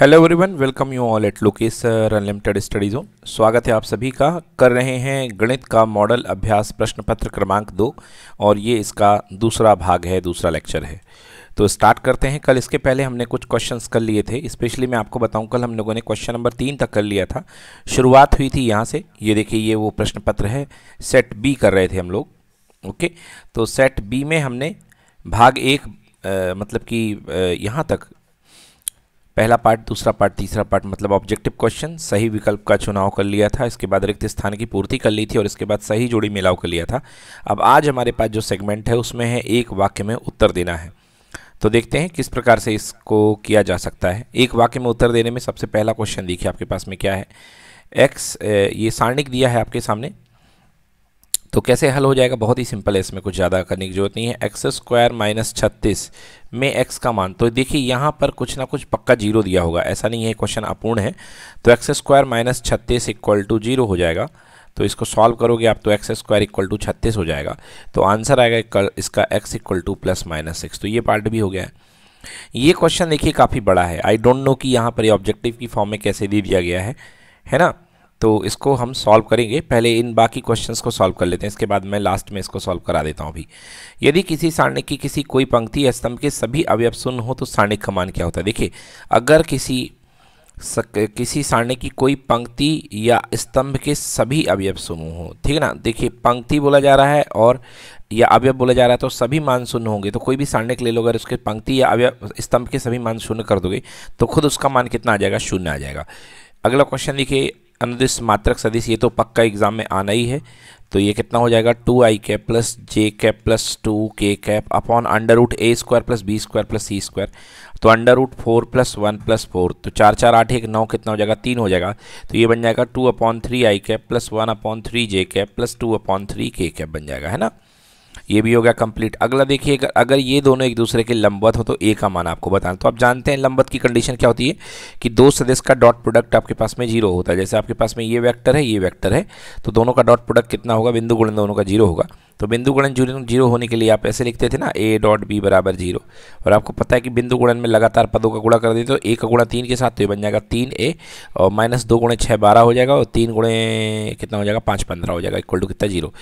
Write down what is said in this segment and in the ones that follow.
Hello everyone welcome you all at Lokesh unlimited studies हो स्वागत है आप सभी का कर रहे हैं गणित का मॉडल अभ्यास प्रश्न पत्र क्रमांक दो और ये इसका दूसरा भाग है दूसरा लेक्चर है तो स्टार्ट करते हैं कल इसके पहले हमने कुछ क्वेश्चंस कर लिए थे स्पेशली मैं आपको बताऊं कल हम लोगों ने क्वेश्चन नंबर तीन तक कर लिया था शुरुआत हुई थी यहाँ से ये देखिए ये वो प्रश्न पत्र है सेट बी कर रहे थे हम लोग ओके तो सेट बी में हमने भाग एक आ, मतलब कि यहाँ तक पहला पार्ट दूसरा पार्ट तीसरा पार्ट मतलब ऑब्जेक्टिव क्वेश्चन सही विकल्प का चुनाव कर लिया था इसके बाद रिक्त स्थान की पूर्ति कर ली थी और इसके बाद सही जोड़ी मिलाव कर लिया था अब आज हमारे पास जो सेगमेंट है उसमें है एक वाक्य में उत्तर देना है तो देखते हैं किस प्रकार से इसको किया जा सकता है एक वाक्य में उत्तर देने में सबसे पहला क्वेश्चन देखिए आपके पास में क्या है एक्स ये सारणिक दिया है आपके सामने तो कैसे हल हो जाएगा बहुत ही सिंपल है इसमें कुछ ज़्यादा करने की जरूरत नहीं है एक्स स्क्वायर माइनस छत्तीस में एक्स का मान तो देखिए यहाँ पर कुछ ना कुछ पक्का जीरो दिया होगा ऐसा नहीं है क्वेश्चन अपूर्ण है तो एक्स स्क्वायर माइनस छत्तीस इक्वल टू जीरो हो जाएगा तो इसको सॉल्व करोगे आप तो एक्स स्क्वायर इक्वल टू छत्तीस हो जाएगा तो आंसर आएगा इसका x equal to plus minus six तो ये पार्ट भी हो गया है ये क्वेश्चन देखिए काफ़ी बड़ा है आई डोंट नो कि यहाँ पर ये ऑब्जेक्टिव की फॉर्म में कैसे दे दिया गया है है ना तो इसको हम सॉल्व करेंगे पहले इन बाकी क्वेश्चंस को सॉल्व कर लेते हैं इसके बाद मैं लास्ट में इसको सॉल्व करा देता हूँ अभी यदि किसी सारणिक की किसी कोई पंक्ति या स्तंभ के सभी अवयव शून्य हो तो सारणिक का मान क्या होता है देखिए अगर किसी सक, किसी सारणिक की कोई पंक्ति या स्तंभ के सभी अवयव शून्य हो ठीक है ना देखिए पंक्ति बोला जा रहा है और या अवयव बोला जा रहा है तो सभी मान शून्य होंगे तो कोई भी सारणिक ले लो अगर उसके पंक्ति या अवयव स्तंभ के सभी मान शून्य कर दोगे तो खुद उसका मान कितना आ जाएगा शून्य आ जाएगा अगला क्वेश्चन देखिए अनुदिश मात्रक सदिश ये तो पक्का एग्ज़ाम में आना ही है तो ये कितना हो जाएगा two i cap plus j cap plus two k cap upon under root a square plus b square plus c square तो under root four plus one plus four तो चार चार आठ एक नौ कितना हो जाएगा तीन हो जाएगा तो ये बन जाएगा two upon three i cap plus one upon three j cap plus two upon three k cap बन जाएगा है ना ये भी हो गया कंप्लीट अगला देखिए अगर ये दोनों एक दूसरे के लंबवत हो तो ए का मान आपको बताना तो आप जानते हैं लंबवत की कंडीशन क्या होती है कि दो सदस्य का डॉट प्रोडक्ट आपके पास में जीरो होता है जैसे आपके पास में ये वैक्टर है ये वैक्टर है तो दोनों का डॉट प्रोडक्ट कितना होगा बिंदु गुणन दोनों का जीरो होगा तो बिंदु गुणन जीरो जीरो होने के लिए आप ऐसे लिखते थे ना ए डॉट बी बराबर जीरो और आपको पता है कि बिंदु गुणन में लगातार पदों का गुणा कर देते तो ए का गुणा तीन के साथ तो ये बन जाएगा तीन ए और माइनस दो गुणे छः बारह हो जाएगा और तीन गुणे कितना हो जाएगा पाँच पंद्रह हो जाएगा इक्वल टू कितना जीरो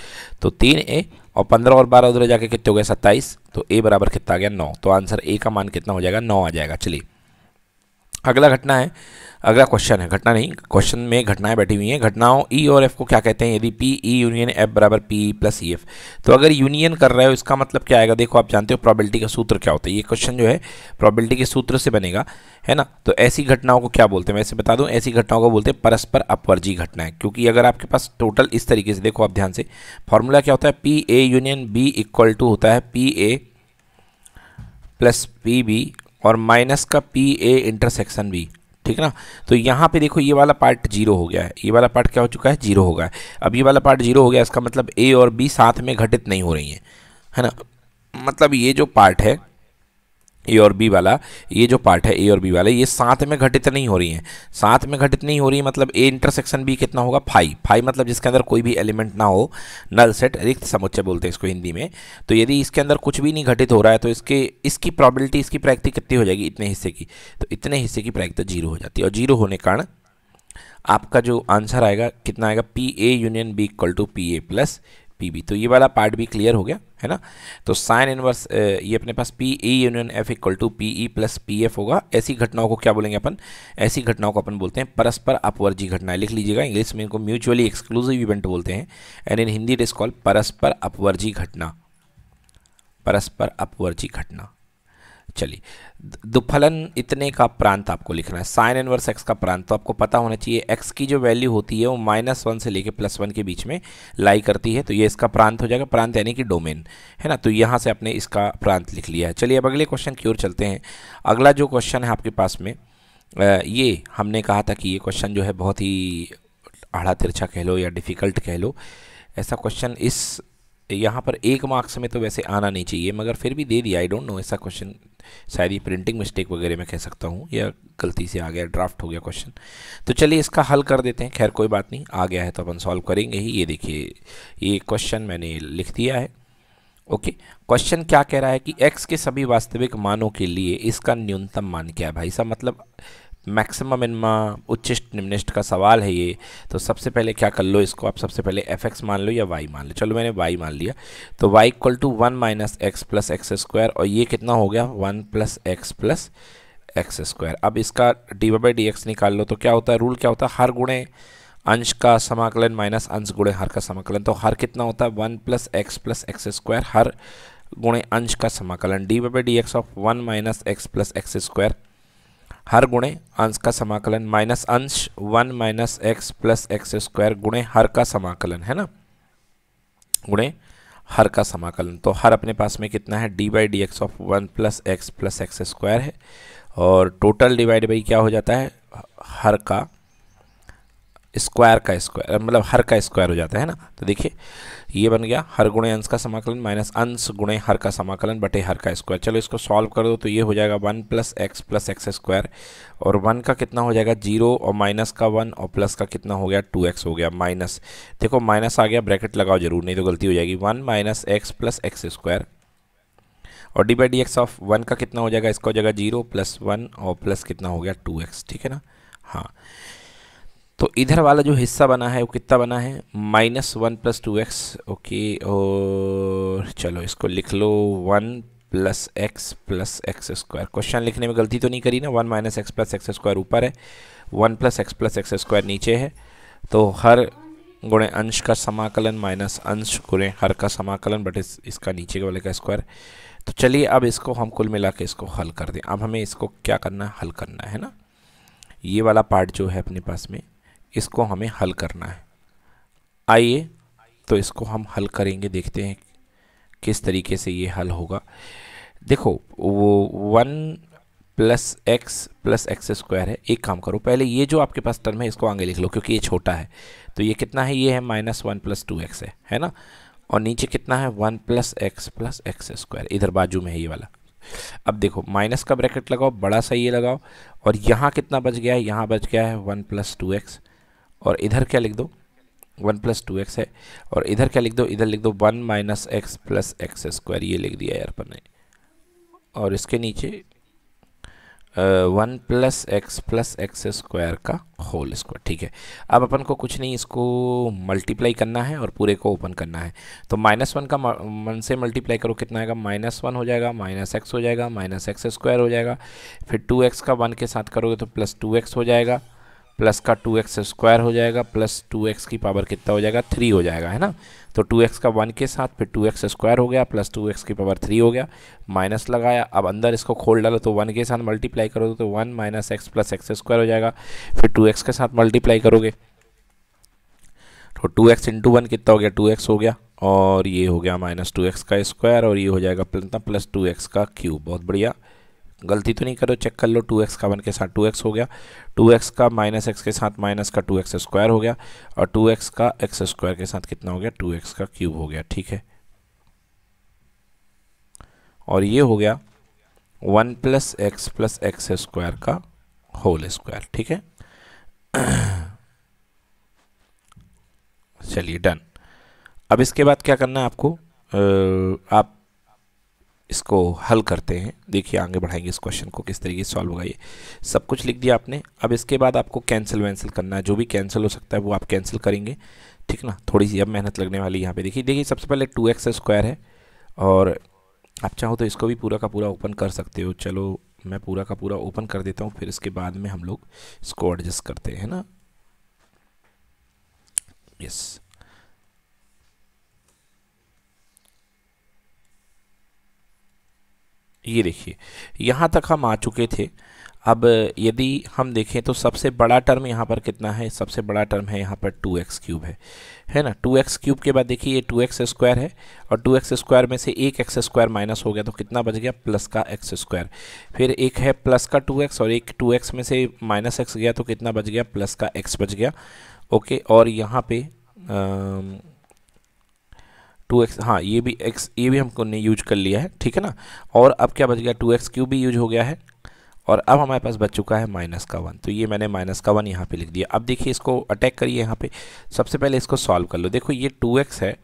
तो तीन ए और पंद्रह और बारह उधर जाके कितने हो गए सत्ताईस तो ए बराबर कितना आ गया नौ तो आंसर ए का मान कितना हो जाएगा नौ आ जाएगा चलिए अगला घटना है अगला क्वेश्चन है घटना नहीं क्वेश्चन में घटनाएं बैठी हुई हैं घटनाओं ई e और एफ को क्या कहते हैं यदि पी ई यूनियन एफ बराबर P E plus E F तो अगर यूनियन कर रहे हो इसका मतलब क्या आएगा देखो आप जानते हो प्रोबेबिलिटी का सूत्र क्या होता है ये क्वेश्चन जो है प्रोबेबिलिटी के सूत्र से बनेगा है ना तो ऐसी घटनाओं को क्या बोलते हैं वैसे बता दूँ ऐसी घटनाओं को बोलते हैं परस्पर अपवर्जी घटनाएं क्योंकि अगर आपके पास टोटल इस तरीके से देखो आप ध्यान से फॉर्मूला क्या होता है P A union B equal to होता है P A plus P B और माइनस का पी ए इंटरसेक्शन बी ठीक है ना तो यहाँ पे देखो ये वाला पार्ट जीरो हो गया है ये वाला पार्ट क्या हो चुका है जीरो हो गया है अब ये वाला पार्ट जीरो हो गया इसका मतलब ए और बी साथ में घटित नहीं हो रही हैं है ना मतलब ये जो पार्ट है ए और बी वाला ये जो पार्ट है ए और बी वाला ये साथ में घटित नहीं हो रही हैं साथ में घटित नहीं हो रही मतलब ए इंटरसेक्शन बी कितना होगा फाइव फाइव मतलब जिसके अंदर कोई भी एलिमेंट ना हो नल सेट रिक्त समुच्चय बोलते हैं इसको हिंदी में तो यदि इसके अंदर कुछ भी नहीं घटित हो रहा है तो इसके इसकी प्रॉबिलिटी इसकी प्रैक्ति कितनी हो जाएगी इतने हिस्से की तो इतने हिस्से की प्रैक्ति जीरो हो जाती है और जीरो होने कारण आपका जो आंसर आएगा कितना आएगा P A union B equal to P A plus P B तो ये वाला पार्ट भी क्लियर हो गया है ना तो साइन इनवर्स ये अपने पास P E union F equal to P E plus P F होगा ऐसी घटनाओं को क्या बोलेंगे अपन ऐसी घटनाओं को अपन बोलते हैं परस्पर अपवर्जी घटनाएं लिख लीजिएगा इंग्लिश में इनको म्यूचुअली एक्सक्लूसिव इवेंट बोलते हैं and in Hindi it is called परस्पर अपवर्जी घटना परस्पर अपवर्जी घटना चलिए दुफलन इतने का प्रांत आपको लिखना है साइन इनवर्स एक्स का प्रांत तो आपको पता होना चाहिए एक्स की जो वैल्यू होती है वो माइनस वन से लेके प्लस वन के बीच में लाई करती है तो ये इसका प्रांत हो जाएगा प्रांत यानी कि डोमेन है ना तो यहाँ से आपने इसका प्रांत लिख लिया है चलिए अब अगले क्वेश्चन की ओर चलते हैं अगला जो क्वेश्चन है आपके पास में ये हमने कहा था कि ये क्वेश्चन जो है बहुत ही आढ़ा तिरछा कह लो या डिफ़िकल्ट कह लो ऐसा क्वेश्चन इस यहाँ पर एक मार्क्स में तो वैसे आना नहीं चाहिए मगर फिर भी दे दिया आई डोंट नो ऐसा क्वेश्चन शायद ही प्रिंटिंग मिस्टेक वगैरह मैं कह सकता हूँ या गलती से आ गया ड्राफ्ट हो गया क्वेश्चन तो चलिए इसका हल कर देते हैं खैर कोई बात नहीं आ गया है तो अपन सॉल्व करेंगे ही ये देखिए ये क्वेश्चन मैंने लिख दिया है ओके okay. क्वेश्चन क्या कह रहा है कि एक्स के सभी वास्तविक मानों के लिए इसका न्यूनतम मान क्या है भाई साहब मतलब मैक्सिमम मिनिमा उच्चिष्ट निम्निष्ट का सवाल है ये तो सबसे पहले क्या कर लो इसको आप सबसे पहले एफ एक्स मान लो या वाई मान लो चलो मैंने वाई मान लिया तो y equal to one minus x plus x square और ये कितना हो गया one plus x plus x square अब इसका d y by d x निकाल लो तो क्या होता है रूल क्या होता है हर गुणे अंश का समाकलन माइनस अंश गुणे हर का समाकलन तो हर कितना होता है one plus x plus x square हर गुणे अंश का समाकलन d y by d x of one minus x plus x square हर गुणे अंश का समाकलन माइनस अंश one minus x plus x square गुणे हर का समाकलन है ना गुणे हर का समाकलन तो हर अपने पास में कितना है d by d x of one plus x plus x square है और टोटल डिवाइड बाई क्या हो जाता है हर का स्क्वायर का स्क्वायर मतलब हर का स्क्वायर हो जाता है ना तो देखिए ये बन गया हर गुणे अंश का समाकलन माइनस अंश गुणे हर का समाकलन बटे हर का स्क्वायर चलो इसको सॉल्व कर दो तो ये हो जाएगा one plus x plus x square और वन का कितना हो जाएगा जीरो और माइनस का वन और प्लस का कितना हो गया टू एक्स हो गया माइनस देखो माइनस आ गया ब्रैकेट लगाओ जरूर नहीं तो गलती हो जाएगी one minus x plus x square और d by d x of one का कितना हो जाएगा इसका हो जाएगा जीरो प्लस वन और प्लस कितना हो गया टू एक्स ठीक है ना हाँ तो इधर वाला जो हिस्सा बना है वो कितना बना है minus one plus two x okay और चलो इसको लिख लो one plus x plus x square question लिखने में गलती तो नहीं करी ना one minus x plus x square ऊपर है one plus x plus x square नीचे है तो हर गुणे अंश का समाकलन माइनस अंश गुणे हर का समाकलन बट इस, इसका नीचे वाले का स्क्वायर तो चलिए अब इसको हम कुल मिला के इसको हल कर दें अब हमें इसको क्या करना है हल करना है ना ये वाला पार्ट जो है अपने पास में इसको हमें हल करना है आइए तो इसको हम हल करेंगे देखते हैं किस तरीके से ये हल होगा देखो वो one plus x plus x square है एक काम करो पहले ये जो आपके पास टर्म है इसको आगे लिख लो क्योंकि ये छोटा है तो ये कितना है ये है minus one plus two x है है ना और नीचे कितना है one plus x plus x square इधर बाजू में है ये वाला अब देखो माइनस का ब्रैकेट लगाओ बड़ा सा ये लगाओ और यहाँ कितना बच गया है यहाँ बच गया है वन प्लस टू एक्स और इधर क्या लिख दो वन प्लस टू एक्स है और इधर क्या लिख दो इधर लिख दो one minus x plus x square ये लिख दिया यार पर ने और इसके नीचे one plus x plus x square का होल स्क्वायर ठीक है अब अपन को कुछ नहीं इसको मल्टीप्लाई करना है और पूरे को ओपन करना है तो माइनस वन का मन से मल्टीप्लाई करो कितना आएगा माइनस वन हो जाएगा माइनस एक्स हो जाएगा माइनस एक्स स्क्वायर हो जाएगा फिर टू एक्स का वन के साथ करोगे तो प्लस टू एक्स हो जाएगा प्लस का टू एक्स स्क्वायर हो जाएगा प्लस टू एक्स की पावर कितना हो जाएगा थ्री हो जाएगा है ना तो टू एक्स का वन के साथ फिर टू एक्स स्क्वायर हो गया प्लस टू एक्स की पावर थ्री हो गया माइनस लगाया अब अंदर इसको खोल डालो तो वन के साथ मल्टीप्लाई करोगे तो one minus x plus x square हो जाएगा फिर टू एक्स के साथ मल्टीप्लाई करोगे तो टू एक्स इंटू वन कितना हो गया टू एक्स हो गया और ये हो गया माइनस टू एक्स का स्क्वायर और ये हो जाएगा प्लस टू एक्स का क्यूब बहुत बढ़िया गलती तो नहीं करो चेक कर लो टू एक्स का वन के साथ टू एक्स हो गया टू एक्स का माइनस एक्स के साथ माइनस का टू एक्स स्क्वायर हो गया और टू एक्स का एक्स स्क्वायर के साथ कितना हो गया टू एक्स का क्यूब हो गया ठीक है और ये हो गया one plus x plus x square का होल स्क्वायर ठीक है चलिए डन अब इसके बाद क्या करना है आपको आप इसको हल करते हैं देखिए आगे बढ़ाएंगे इस क्वेश्चन को किस तरीके से सॉल्व होगा ये सब कुछ लिख दिया आपने अब इसके बाद आपको कैंसिल वैंसिल करना है जो भी कैंसिल हो सकता है वो आप कैंसिल करेंगे ठीक ना थोड़ी सी अब मेहनत लगने वाली यहाँ पे देखिए देखिए सबसे पहले टू एक्स स्क्वायर है और आप चाहो तो इसको भी पूरा का पूरा ओपन कर सकते हो चलो मैं पूरा का पूरा ओपन कर देता हूँ फिर इसके बाद में हम लोग इसको एडजस्ट करते हैं ना यस ये देखिए यहाँ तक हम आ चुके थे अब यदि हम देखें तो सबसे बड़ा टर्म यहाँ पर कितना है सबसे बड़ा टर्म है यहाँ पर टू एक्स क्यूब है है ना टू एक्स क्यूब के बाद देखिए ये टू एक्स स्क्वायर है और टू एक्स स्क्वायर में से एक एक्स स्क्वायर माइनस हो गया तो कितना बच गया प्लस का एक्स स्क्वायर फिर एक है प्लस का टू एक्स और एक टू एक्स में से माइनस एक्स गया तो कितना बच गया प्लस का एक्स बच गया ओके और यहाँ पर टू एक्स हाँ ये भी एक्स ये भी हमको ने यूज कर लिया है ठीक है ना और अब क्या बच गया टू एक्स क्यूब भी यूज हो गया है और अब हमारे पास बच चुका है माइनस का वन तो ये मैंने माइनस का वन यहाँ पे लिख दिया अब देखिए इसको अटैक करिए यहाँ पे सबसे पहले इसको सॉल्व कर लो देखो ये टू एक्स है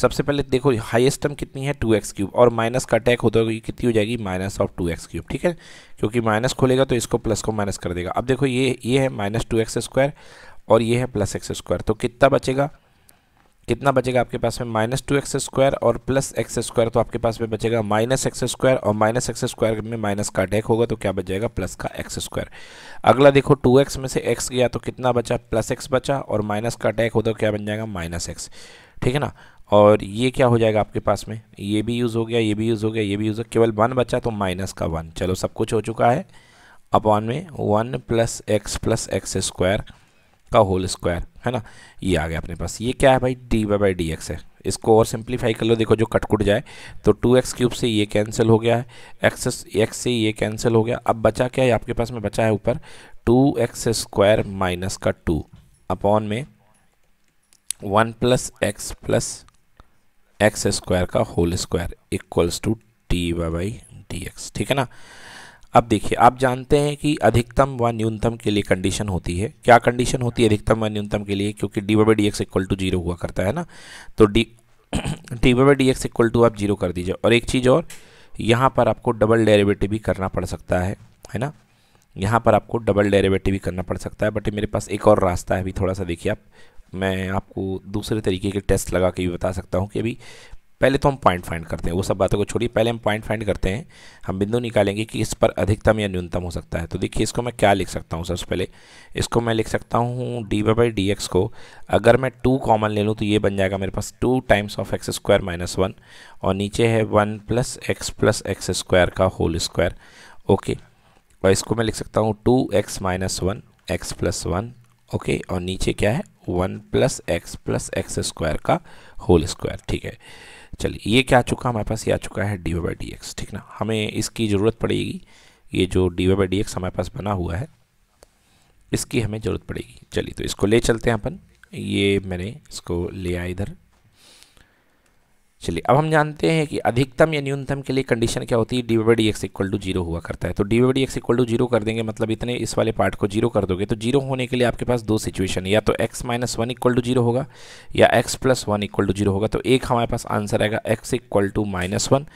सबसे पहले देखो हाईएस्ट टर्म कितनी है टू एक्स क्यूब और माइनस का अटैक होता है कितनी हो जाएगी minus of two x cube ठीक है क्योंकि माइनस खोलेगा तो इसको प्लस को माइनस कर देगा अब देखो ये ये है माइनस टू एक्स स्क्वायर और ये है प्लस एक्स स्क्वायर तो कितना बचेगा कितना बचेगा आपके पास में माइनस टू एक्स स्क्वायर और प्लस एक्स स्क्वायर तो आपके पास में बचेगा माइनस एक्स स्क्वायर और माइनस एक्स स्क्वायर में माइनस का डेक होगा तो क्या बच जाएगा प्लस का एक्स स्क्वायर अगला देखो टू एक्स में से एक्स गया तो कितना बचा प्लस एक्स बचा और माइनस का डेक हो तो क्या बन जाएगा माइनस एक्स ठीक है ना और ये क्या हो जाएगा आपके पास में ये भी यूज़ हो गया ये भी यूज़ हो गया ये भी यूज़ हो केवल वन बचा तो माइनस का वन चलो सब कुछ हो चुका है अपॉन में one plus x plus x square का होल स्क्वायर है ना ये आ गया अपने पास ये क्या है भाई d y by d x है इसको और सिंप्लीफाई कर लो देखो जो कटकुट जाए तो टू एक्स क्यूब से ये कैंसिल हो गया है एक्स एक्स से ये कैंसिल हो गया अब बचा क्या है आपके पास में बचा है ऊपर टू एक्स स्क्वायर माइनस का टू अपॉन में one plus x plus x square का whole square equals to d y by d x ठीक है ना अब देखिए आप जानते हैं कि अधिकतम व न्यूनतम के लिए कंडीशन होती है क्या कंडीशन होती है अधिकतम व न्यूनतम के लिए क्योंकि d by d x equal to zero हुआ करता है ना तो d d by d x equal to आप जीरो कर दीजिए और एक चीज़ और यहाँ पर आपको डबल डेरेवेटिव भी करना पड़ सकता है है ना यहाँ पर आपको डबल डेरेवेटिव भी करना पड़ सकता है बट मेरे पास एक और रास्ता है अभी थोड़ा सा देखिए आप मैं आपको दूसरे तरीके के टेस्ट लगा के भी बता सकता हूँ कि अभी पहले तो हम पॉइंट फाइंड करते हैं वो सब बातों को छोड़िए पहले हम पॉइंट फाइंड करते हैं हम बिंदु निकालेंगे कि इस पर अधिकतम या न्यूनतम हो सकता है तो देखिए इसको मैं क्या लिख सकता हूँ सबसे पहले इसको मैं लिख सकता हूँ d y by d x को अगर मैं टू कॉमन ले लूँ तो ये बन जाएगा मेरे पास two times of x square minus one और नीचे है one plus x plus x square का होल स्क्वायर ओके और इसको मैं लिख सकता हूँ two x minus one x plus one okay और नीचे क्या है one plus x plus x square का होल स्क्वायर ठीक है चलिए ये क्या आ चुका हमारे पास ये आ चुका है d y by d x ठीक ना हमें इसकी ज़रूरत पड़ेगी ये जो d y by d x हमारे पास बना हुआ है इसकी हमें ज़रूरत पड़ेगी चलिए तो इसको ले चलते हैं अपन ये मैंने इसको ले आया इधर चलिए अब हम जानते हैं कि अधिकतम या न्यूनतम के लिए कंडीशन क्या होती है d y d x equal to zero हुआ करता है तो d y d x equal to zero कर देंगे मतलब इतने इस वाले पार्ट को जीरो कर दोगे तो जीरो होने के लिए आपके पास दो सिचुएशन या तो x minus one equal to zero होगा या x plus one equal to zero होगा तो एक हमारे पास आंसर आएगा x equal to minus one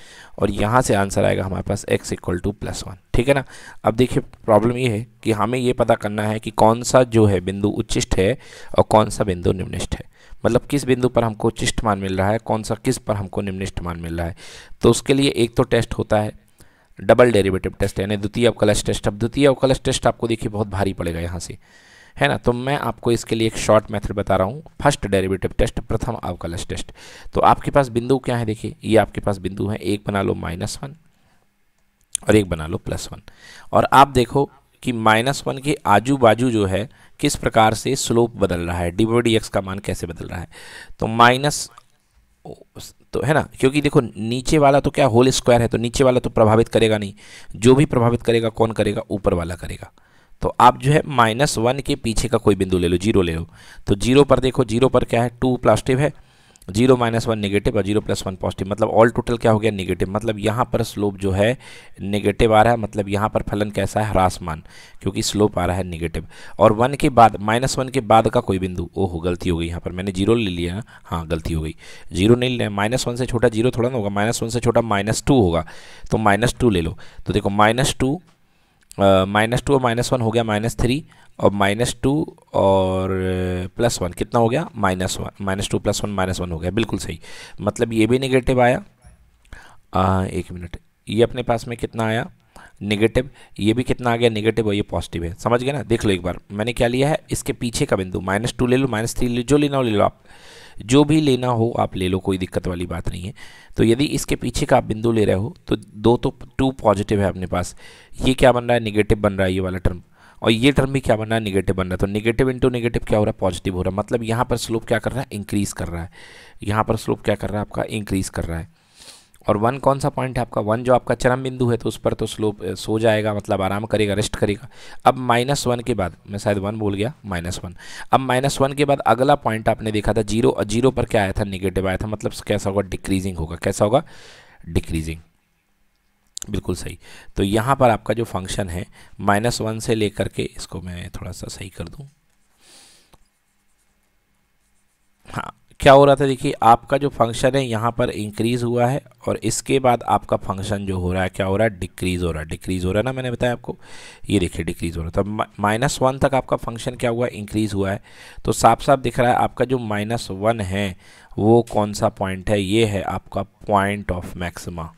और यहाँ से आंसर आएगा हमारे पास x equal to plus one ठीक है ना अब देखिए प्रॉब्लम ये है कि हमें ये पता करना है कि कौन सा जो है बिंदु उच्चिष्ट है और कौन सा बिंदु निम्निष्ट है मतलब किस बिंदु पर हमको चिष्ट मान मिल रहा है कौन सा किस पर हमको निम्निष्ठ मान मिल रहा है तो उसके लिए एक तो टेस्ट होता है डबल डेरिवेटिव टेस्ट यानी द्वितीय अवकलश टेस्ट अब द्वितीय अवकलश टेस्ट आपको देखिए बहुत भारी पड़ेगा यहाँ से है ना तो मैं आपको इसके लिए एक शॉर्ट मेथड बता रहा हूँ फर्स्ट डेरिवेटिव टेस्ट प्रथम अवकलश टेस्ट तो आपके पास बिंदु क्या है देखिए ये आपके पास बिंदु है एक बना लो माइनस वन और एक बना लो प्लस वन और आप देखो कि माइनस वन के आजू बाजू जो है किस प्रकार से स्लोप बदल रहा है डी डी एक्स का मान कैसे बदल रहा है तो माइनस तो है ना क्योंकि देखो नीचे वाला तो क्या होल स्क्वायर है तो नीचे वाला तो प्रभावित करेगा नहीं जो भी प्रभावित करेगा कौन करेगा ऊपर वाला करेगा तो आप जो है माइनस वन के पीछे का कोई बिंदु ले लो जीरो ले लो तो जीरो पर देखो जीरो पर क्या है टू प्लास्टिव है जीरो माइनस वन निगेटिव और जीरो प्लस वन पॉजिटिव मतलब ऑल टोटल क्या हो गया निगेटिव मतलब यहाँ पर स्लोप जो है निगेटिव आ रहा है मतलब यहाँ पर फलन कैसा है ह्रासमान क्योंकि स्लोप आ रहा है निगेटिव और वन के बाद माइनस वन के बाद का कोई बिंदु हो गलती हो गई यहाँ पर मैंने जीरो ले लिया हाँ गलती हो गई जीरो नहीं लिया माइनस वन से छोटा जीरो थोड़ा ना होगा माइनस वन से छोटा माइनस टू होगा तो माइनस टू ले लो तो देखो माइनस टू माइनस टू और माइनस वन हो गया माइनस थ्री और माइनस टू और प्लस वन कितना हो गया minus one minus two plus one minus one हो गया बिल्कुल सही मतलब ये भी निगेटिव आया आ, एक मिनट ये अपने पास में कितना आया निगेटिव ये भी कितना आ गया निगेटिव और ये पॉजिटिव है समझ गए ना देख लो एक बार मैंने क्या लिया है इसके पीछे का बिंदु माइनस टू ले लो माइनस थ्री ले जो लेना हो ले लो आप जो भी लेना हो आप ले लो कोई दिक्कत वाली बात नहीं है तो यदि इसके पीछे का आप बिंदु ले रहे हो तो दो तो टू पॉजिटिव है अपने पास ये क्या बन रहा है निगेटिव बन रहा है ये वाला टर्म और ये टर्म भी क्या बन रहा है निगेटिव बन रहा है तो निगेटिव इंटू निगेटिव क्या हो रहा है पॉजिटिव हो रहा है मतलब यहाँ पर स्लोप क्या कर रहा है इंक्रीज़ कर रहा है यहाँ पर स्लोप क्या कर रहा है आपका इंक्रीज़ कर रहा है और वन कौन सा पॉइंट है आपका वन जो आपका चरम बिंदु है तो उस पर तो स्लोप सो जाएगा मतलब आराम करेगा रेस्ट करेगा अब माइनस वन के बाद मैं शायद वन बोल गया माइनस वन अब माइनस वन के बाद अगला पॉइंट आपने देखा था जीरो और जीरो पर क्या आया था निगेटिव आया था मतलब कैसा होगा डिक्रीजिंग होगा कैसा होगा डिक्रीजिंग बिल्कुल सही तो यहाँ पर आपका जो फंक्शन है माइनस वन से लेकर के इसको मैं थोड़ा सा सही कर दूँ हाँ क्या हो रहा था देखिए आपका जो फंक्शन है यहाँ पर इंक्रीज़ हुआ है और इसके बाद आपका फंक्शन जो हो रहा है क्या हो रहा है डिक्रीज़ हो रहा है डिक्रीज़ हो रहा है ना मैंने बताया आपको ये देखिए डिक्रीज़ हो रहा था माइनस वन तक आपका फंक्शन क्या हुआ इंक्रीज़ हुआ है तो साफ साफ दिख रहा है आपका जो माइनस वन है वो कौन सा पॉइंट है ये है आपका पॉइंट ऑफ मैक्सिमा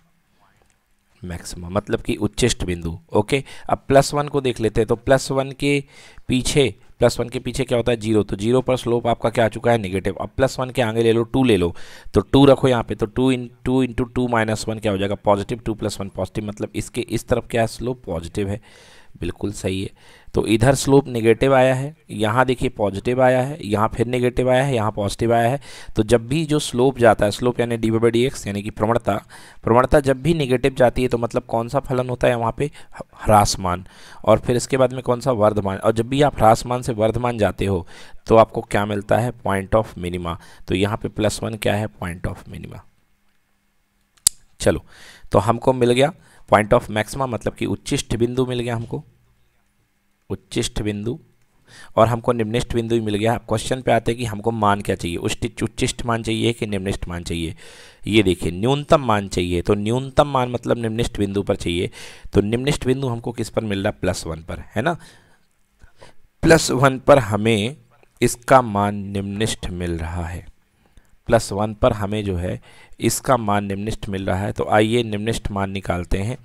मैक्सिमा मतलब कि उच्चिष्ट बिंदु ओके अब प्लस वन को देख लेते हैं तो प्लस वन के पीछे प्लस वन के पीछे क्या होता है जीरो तो जीरो पर स्लोप आपका क्या आ चुका है निगेटिव अब प्लस वन के आगे ले लो टू ले लो तो टू रखो यहाँ पे तो टू इन two into two minus one क्या हो जाएगा positive two plus one positive मतलब इसके इस तरफ क्या है स्लोप पॉजिटिव है बिल्कुल सही है तो इधर स्लोप नेगेटिव आया है यहाँ देखिए पॉजिटिव आया है यहाँ फिर नेगेटिव आया है यहाँ पॉजिटिव आया है तो जब भी जो स्लोप जाता है स्लोप यानी डी बाई डी एक्स यानी कि प्रवणता प्रवणता जब भी नेगेटिव जाती है तो मतलब कौन सा फलन होता है वहाँ पे ह्रासमान और फिर इसके बाद में कौन सा वर्धमान और जब भी आप ह्रासमान से वर्धमान जाते हो तो आपको क्या मिलता है पॉइंट ऑफ मिनिमा तो यहाँ पर प्लस वन क्या है पॉइंट ऑफ मिनिमा चलो तो हमको मिल गया पॉइंट ऑफ मैक्सिमा मतलब कि उच्चिष्ट बिंदु मिल गया हमको उच्चिष्ट बिंदु और हमको निम्निष्ट बिंदु भी मिल गया क्वेश्चन पे आते हैं कि हमको मान क्या चाहिए उच्चिष्ट उच्चिष्ट मान चाहिए कि निम्निष्ट मान चाहिए ये देखिए न्यूनतम मान चाहिए तो न्यूनतम मान मतलब निम्निष्ट बिंदु पर चाहिए तो निम्निष्ट बिंदु हमको किस पर मिल रहा है प्लस वन पर है ना प्लस वन पर हमें इसका मान निम्निष्ट मिल रहा है प्लस वन पर हमें जो है इसका मान निम्निष्ठ मिल रहा है तो आइए निम्निष्ठ मान निकालते हैं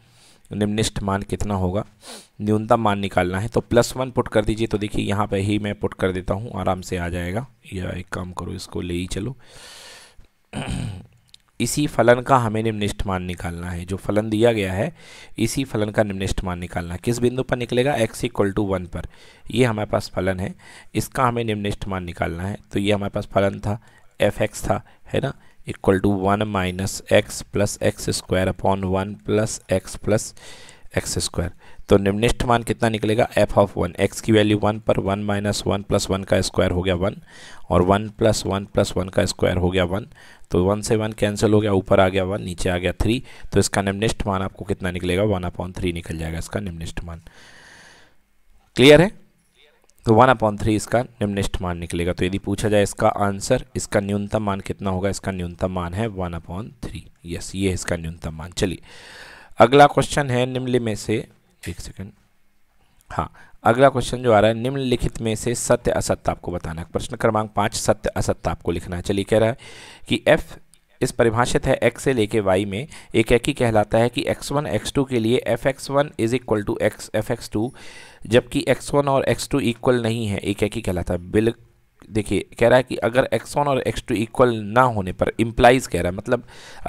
निम्निष्ठ मान कितना होगा न्यूनतम मान निकालना है तो प्लस वन पुट कर दीजिए तो देखिए यहाँ पे ही मैं पुट कर देता हूँ आराम से आ जाएगा या एक काम करो इसको ले ही चलो इसी फलन का हमें निम्निष्ठ मान निकालना है जो फलन दिया गया है इसी फलन का निम्निष्ठ मान निकालना है किस बिंदु पर निकलेगा x इक्वल टू वन पर ये हमारे पास फलन है इसका हमें निम्निष्ठ मान निकालना है तो ये हमारे पास फलन था एफ एक्स था है ना equal to one minus x plus x square upon one plus x plus x square तो निम्निष्ठ मान कितना निकलेगा एफ ऑफ वन एक्स की वैल्यू वन पर one minus one plus one का स्क्वायर हो गया वन और one plus one plus one का स्क्वायर हो गया वन तो वन से वन कैंसिल हो गया ऊपर आ गया वन नीचे आ गया थ्री तो इसका निम्निष्ठ मान आपको कितना निकलेगा वन अपॉन थ्री निकल जाएगा इसका निम्निष्ठ मान क्लियर है तो वन अपॉन थ्री इसका निम्निष्ठ मान निकलेगा तो यदि पूछा जाए इसका आंसर इसका न्यूनतम मान कितना होगा इसका न्यूनतम मान है वन अपॉन थ्री यस ये इसका न्यूनतम मान चलिए अगला क्वेश्चन है निम्नलि में से एक सेकंड हाँ अगला क्वेश्चन जो आ रहा है निम्नलिखित में से सत्य असत्य आपको बताना है प्रश्न क्रमांक पाँच सत्य असत्य आपको लिखना है चलिए कह रहा है कि एफ इस परिभाषित है x से लेके y में एक एक ही कहलाता है कि x1 x2 के लिए f x one is equal to x f x two जबकि x1 और x2 इक्वल नहीं है एक एक ही कहलाता है बिल देखिए कह रहा है कि अगर x1 और x2 इक्वल ना होने पर इम्प्लाइज कह रहा है मतलब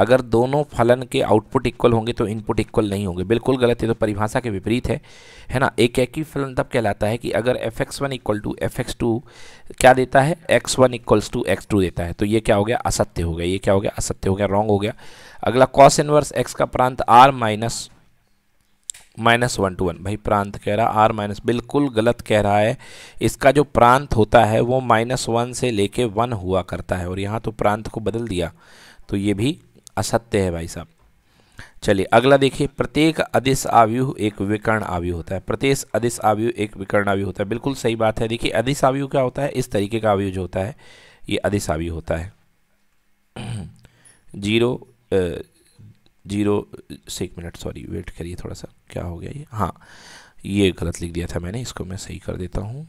अगर दोनों फलन के आउटपुट इक्वल होंगे तो इनपुट इक्वल नहीं होंगे बिल्कुल गलत है तो परिभाषा के विपरीत है है ना एक एक ही फलन तब कहलाता है कि अगर f x one equal to f x two क्या देता है x one equals to x two देता है तो ये क्या हो गया असत्य हो गया ये क्या हो गया असत्य हो गया रॉन्ग हो गया अगला कॉस इनवर्स एक्स का प्रांत R minus minus one two one भाई प्रांत कह रहा आर माइनस बिल्कुल गलत कह रहा है इसका जो प्रांत होता है वो माइनस वन से लेके वन हुआ करता है और यहाँ तो प्रांत को बदल दिया तो ये भी असत्य है भाई साहब चलिए अगला देखिए प्रत्येक अदिश आवयु एक विकर्ण आवयु होता है प्रत्येक अदिश आवयु एक विकर्ण आवयु होता है बिल्कुल सही बात है देखिए अदिश आवयु क्या होता है इस तरीके का आवयु जो होता है ये अदिश आवयु होता है जीरो जीरो से एक मिनट सॉरी वेट करिए थोड़ा सा क्या हो गया ये हाँ ये गलत लिख दिया था मैंने इसको मैं सही कर देता हूँ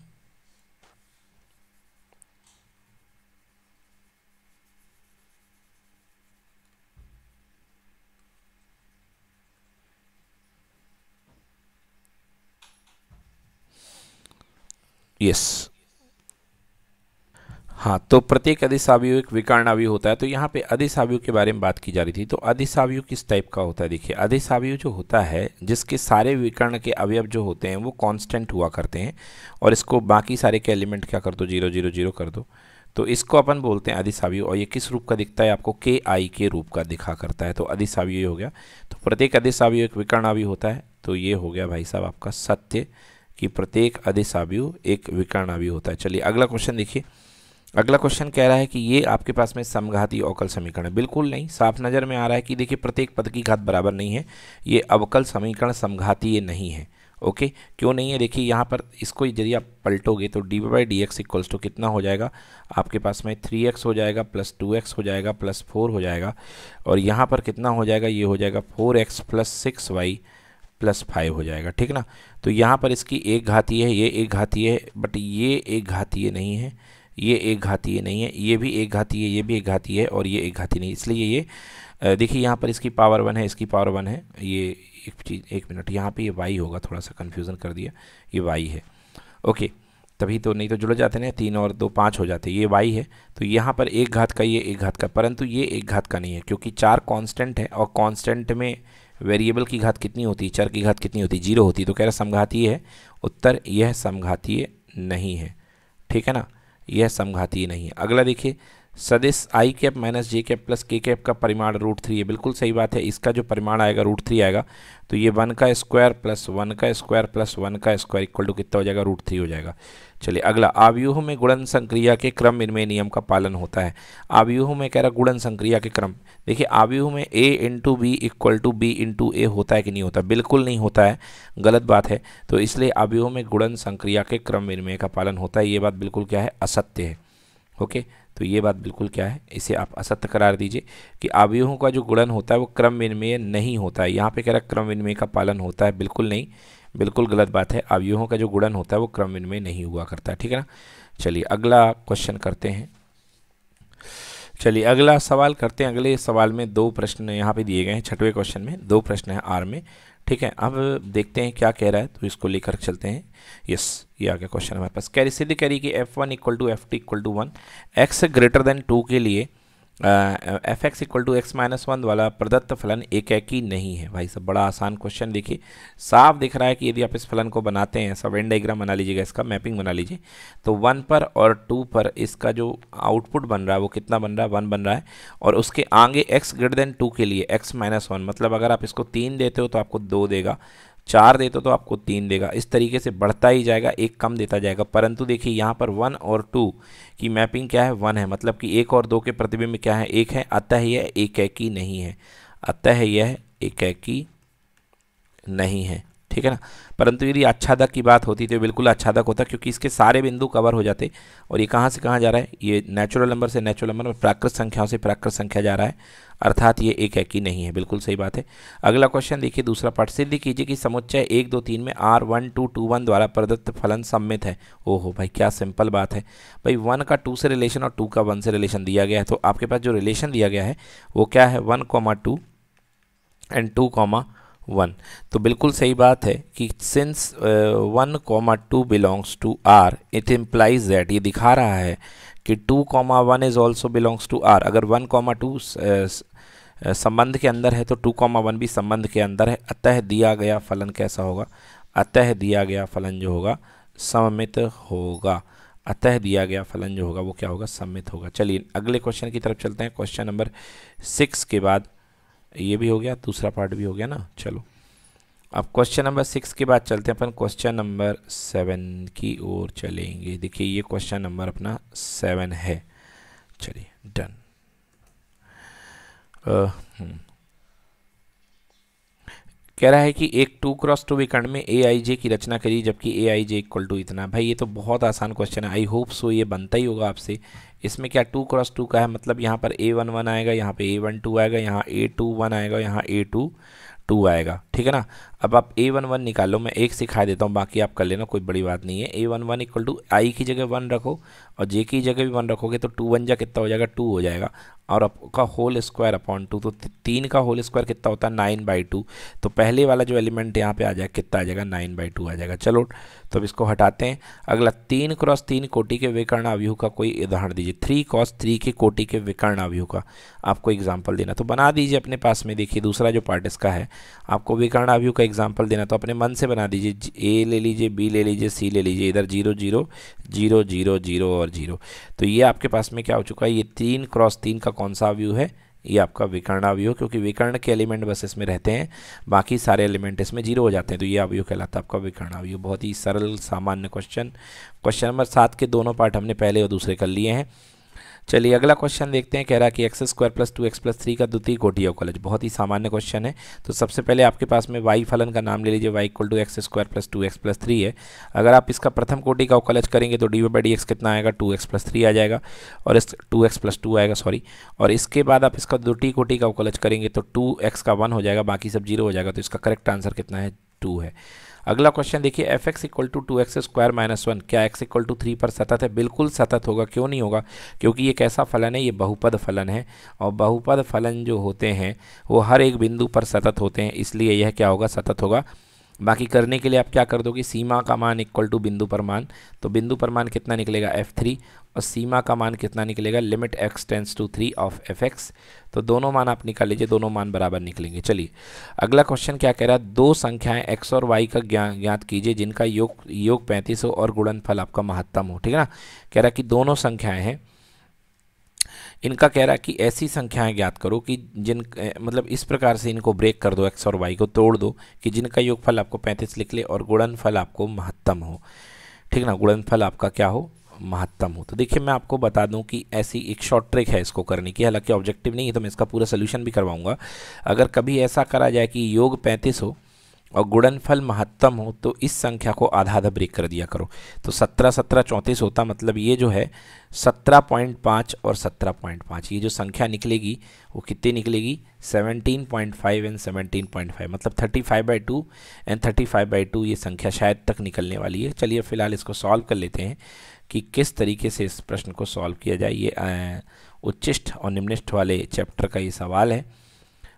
यस हाँ तो प्रत्येक अधिसावयु एक विकर्ण आवयु होता है तो यहाँ पे अधिसावयु के बारे में बात की जा रही थी तो अधिसावयु किस टाइप का होता है देखिए अधिसावयु जो होता है जिसके सारे विकर्ण के अवयव जो होते हैं वो कांस्टेंट हुआ करते हैं और इसको बाकी सारे के एलिमेंट क्या कर दो जीरो जीरो जीरो कर दो तो इसको अपन बोलते हैं अधिसावयु और ये किस रूप का दिखता है आपको के आई के रूप का दिखा करता है तो अधिसावयु हो गया तो प्रत्येक अधिसावयु एक विकर्ण आवयु होता है तो ये हो गया भाई साहब आपका सत्य कि प्रत्येक अधिसावयु एक विकर्ण आवयु होता है चलिए अगला क्वेश्चन देखिए अगला क्वेश्चन कह रहा है कि ये आपके पास में समघाती अवकल समीकरण है बिल्कुल नहीं साफ नज़र में आ रहा है कि देखिए प्रत्येक पद की घात बराबर नहीं है ये अवकल समीकरण समघातीय नहीं है ओके क्यों नहीं है देखिए यहाँ पर इसको यदि आप पलटोगे तो d by d x equals to कितना हो जाएगा आपके पास में थ्री एक्स हो जाएगा प्लस टू एक्स हो जाएगा प्लस फोर हो जाएगा और यहाँ पर कितना हो जाएगा ये हो जाएगा four x plus six y plus five हो जाएगा ठीक ना तो यहाँ पर इसकी एक घाती है ये एक घाती है बट ये एक घातीय नहीं है ये एक घातीय नहीं है ये भी एक घाती है ये भी एक घाती है और ये एक घाती नहीं इसलिए ये देखिए यहाँ पर इसकी पावर वन है इसकी पावर वन है ये एक चीज़ एक मिनट यहाँ पे ये वाई होगा थोड़ा सा कन्फ्यूज़न कर दिया ये वाई है ओके तभी तो नहीं तो जुड़ जाते ना तीन और दो पाँच हो जाते ये वाई है तो यहाँ पर एक घात का ये एक घात का परंतु ये एक घात का नहीं है क्योंकि चार कॉन्स्टेंट है और कॉन्स्टेंट में वेरिएबल की घात कितनी होती है चार की घात कितनी होती है जीरो होती है तो कह रहा समघातीय है उत्तर यह समघातीय नहीं है ठीक है ना यह समघाती नहीं अगला देखिए सदिस i cap minus j cap plus k cap का परिमाण रूट थ्री है बिल्कुल सही बात है इसका जो परिमाण आएगा रूट थ्री आएगा तो ये वन का स्क्वायर प्लस वन का स्क्वायर प्लस वन का स्क्वायर इक्वल टू कितना हो जाएगा रूट थ्री हो जाएगा चलिए अगला आवयूह में गुणन संक्रिया के क्रम इनमें नियम का पालन होता है आव्यूह में कह रहा गुणन संक्रिया के क्रम देखिए आवयूह में A into B equal to B into A होता है कि नहीं होता बिल्कुल नहीं होता है गलत बात है तो इसलिए आव्यूह में गुणन संक्रिया के क्रम इनमें का पालन होता है ये बात बिल्कुल क्या है असत्य है ओके तो ये बात बिल्कुल क्या है इसे आप असत्य करार दीजिए कि अवयवों का जो गुणन होता है वो क्रम विनिमय नहीं होता है यहाँ पे कह रहा है क्रम विनिमय का पालन होता है बिल्कुल नहीं बिल्कुल गलत बात है अवयवों का जो गुणन होता है वो क्रम विनिमय नहीं हुआ करता है ठीक है ना चलिए अगला क्वेश्चन करते हैं चलिए अगला सवाल करते हैं अगले सवाल में दो प्रश्न यहाँ पे दिए गए हैं छठवें क्वेश्चन में दो प्रश्न हैं आर में ठीक है अब देखते हैं क्या कह रहा है तो इसको लेकर चलते हैं यस ये आ गया क्वेश्चन हमारे पास कैरी सिद्ध कैरी कि f one equal to f t equal to one x greater than two के लिए f x equal to x minus one वाला प्रदत्त फलन एक है कि नहीं है भाई सब बड़ा आसान क्वेश्चन देखिए साफ दिख रहा है कि यदि आप इस फलन को बनाते हैं सब एंडाइग्राम डाइग्राम बना लीजिएगा इसका मैपिंग बना लीजिए तो वन पर और टू पर इसका जो आउटपुट बन रहा है वो कितना बन रहा है वन बन रहा है और उसके आगे एक्स ग्रेटर देन टू के लिए एक्स माइनस वन मतलब अगर आप इसको तीन देते हो तो आपको दो देगा चार देते तो आपको तीन देगा इस तरीके से बढ़ता ही जाएगा एक कम देता जाएगा परंतु देखिए यहाँ पर वन और टू की मैपिंग क्या है वन है मतलब कि एक और दो के प्रतिबिंब क्या है एक है अतः यह एक है कि नहीं है अतः यह एक है कि नहीं है ठीक है ना परंतु यदि आच्छादक की बात होती तो बिल्कुल आच्छादक होता क्योंकि इसके सारे बिंदु कवर हो जाते और ये कहाँ से कहाँ जा रहा है ये नेचुरल नंबर से नेचुरल नंबर में प्राकृत संख्याओं से प्राकृत संख्या जा रहा है अर्थात ये एक है कि नहीं है बिल्कुल सही बात है अगला क्वेश्चन देखिए दूसरा पार्ट सिद्ध कीजिए कि समुच्चय एक दो तीन में R one two two one द्वारा प्रदत्त फलन सम्मित है ओहो भाई क्या सिंपल बात है भाई वन का टू से रिलेशन और टू का वन से रिलेशन दिया गया है तो आपके पास जो रिलेशन दिया गया है वो क्या है one comma two and two comma one तो बिल्कुल सही बात है कि since one comma two belongs to R it implies that ये दिखा रहा है कि two comma one is also belongs to R अगर वन कॉमा टू संबंध के अंदर है तो टू कॉमा वन भी संबंध के अंदर है अतः दिया गया फलन कैसा होगा अतः दिया गया फलन जो होगा सममित होगा अतः दिया गया फलन जो होगा वो क्या होगा सम्मित होगा चलिए अगले क्वेश्चन की तरफ चलते हैं क्वेश्चन नंबर सिक्स के बाद ये भी हो गया दूसरा पार्ट भी हो गया ना चलो अब क्वेश्चन नंबर सिक्स की बात चलते हैं अपन क्वेश्चन नंबर सेवन की ओर चलेंगे देखिए ये क्वेश्चन नंबर अपना सेवन है चलिए डन कह रहा है कि एक टू क्रॉस टू विकर्ण में ए आई जे की रचना करिए जबकि ए आई जे इक्वल टू इतना भाई ये तो बहुत आसान क्वेश्चन है आई होप सो ये बनता ही होगा आपसे इसमें क्या टू क्रॉस टू का है मतलब यहाँ पर ए वन वन आएगा यहाँ पे ए वन टू आएगा यहाँ ए टू वन आएगा यहाँ ए टू टू आएगा ठीक है ना अब आप ए वन वन निकालो मैं एक सिखा देता हूँ बाकी आप कर लेना कोई बड़ी बात नहीं है a one one equal to i की जगह वन रखो और जे की जगह भी वन रखोगे तो टू वन जा कितना हो जाएगा टू हो जाएगा और का होल स्क्वायर अपॉन टू तो तीन का होल स्क्वायर कितना होता है नाइन बाई टू तो पहले वाला जो एलिमेंट यहाँ पे आ जाएगा कितना आ जाएगा नाइन बाई टू आ जाएगा चलो तो अब इसको हटाते हैं अगला तीन क्रॉस तीन कोटि के विकर्ण अव्यूह का कोई उदाहरण दीजिए थ्री क्रॉस थ्री के कोटि के विकर्ण अव्यूह का आपको एग्जाम्पल देना तो बना दीजिए अपने पास में देखिए दूसरा जो पार्ट इसका है आपको विकर्ण अव्यूह का एग्जाम्पल देना तो अपने मन से बना दीजिए ए ले लीजिए बी ले लीजिए सी ले लीजिए इधर zero zero zero zero zero और जीरो तो ये आपके पास में क्या हो चुका है ये तीन क्रॉस तीन का कौन सा व्यू है ये आपका विकर्णा व्यू क्योंकि विकर्ण के एलिमेंट बस इसमें रहते हैं बाकी सारे एलिमेंट इसमें जीरो हो जाते हैं तो ये व्यू कहलाता है आपका विकर्णा व्यू बहुत ही सरल सामान्य क्वेश्चन क्वेश्चन नंबर सात के दोनों पार्ट हमने पहले और दूसरे कर लिए हैं चलिए अगला क्वेश्चन देखते हैं कह रहा है कि x square plus two x plus three का द्वितीय कोटी कॉलेज बहुत ही सामान्य क्वेश्चन है तो सबसे पहले आपके पास में वाई फलन का नाम ले लीजिए y equal to x square plus two x plus three है अगर आप इसका प्रथम कोटि का कॉलेज करेंगे तो d y by d x कितना आएगा टू एक्स प्लस थ्री आ जाएगा और इस टू एक्स प्लस टू आएगा सॉरी और इसके बाद आप इसका द्वितीय कोटि का कॉलेज करेंगे तो टू एक्स का वन हो जाएगा बाकी सब जीरो हो जाएगा तो इसका करेक्ट आंसर कितना है टू है अगला क्वेश्चन देखिए f x equal to two x square minus one क्या एक्स इक्वल टू थ्री पर सतत है बिल्कुल सतत होगा क्यों नहीं होगा क्योंकि ये कैसा फलन है ये बहुपद फलन है और बहुपद फलन जो होते हैं वो हर एक बिंदु पर सतत होते हैं इसलिए यह क्या होगा सतत होगा बाकी करने के लिए आप क्या कर दोगे सीमा का मान इक्वल टू बिंदु पर मान तो बिंदु पर मान कितना निकलेगा एफ थ्री और सीमा का मान कितना निकलेगा limit x tends to three of f x तो दोनों मान आप निकाल लीजिए दोनों मान बराबर निकलेंगे चलिए अगला क्वेश्चन क्या कह रहा है दो संख्याएं एक्स और वाई का ज्ञान ज्ञात कीजिए जिनका योग योग पैंतीस हो और गुणनफल आपका महत्तम हो ठीक है ना कह रहा है कि दोनों संख्याएँ हैं इनका कह रहा है कि ऐसी संख्याएं ज्ञात करो कि जिन मतलब इस प्रकार से इनको ब्रेक कर दो एक्स और वाई को तोड़ दो कि जिनका योगफल आपको पैंतीस ले और गुणनफल आपको महत्तम हो ठीक ना गुणनफल आपका क्या हो महत्तम हो तो देखिए मैं आपको बता दूं कि ऐसी एक शॉर्ट ट्रिक है इसको करने की हालांकि ऑब्जेक्टिव नहीं है तो मैं इसका पूरा सोल्यूशन भी करवाऊंगा अगर कभी ऐसा करा जाए कि योग पैंतीस हो और गुणनफल महत्तम हो तो इस संख्या को आधा आधा ब्रेक कर दिया करो तो सत्रह सत्रह चौंतीस होता मतलब ये जो है सत्रह पॉइंट पाँच और सत्रह पॉइंट पाँच ये जो संख्या निकलेगी वो कितनी निकलेगी seventeen point five and seventeen point five मतलब thirty five by two and thirty five by two ये संख्या शायद तक निकलने वाली है चलिए फ़िलहाल इसको सॉल्व कर लेते हैं कि किस तरीके से इस प्रश्न को सॉल्व किया जाए ये उच्चिष्ट और निम्निष्ठ वाले चैप्टर का ये सवाल है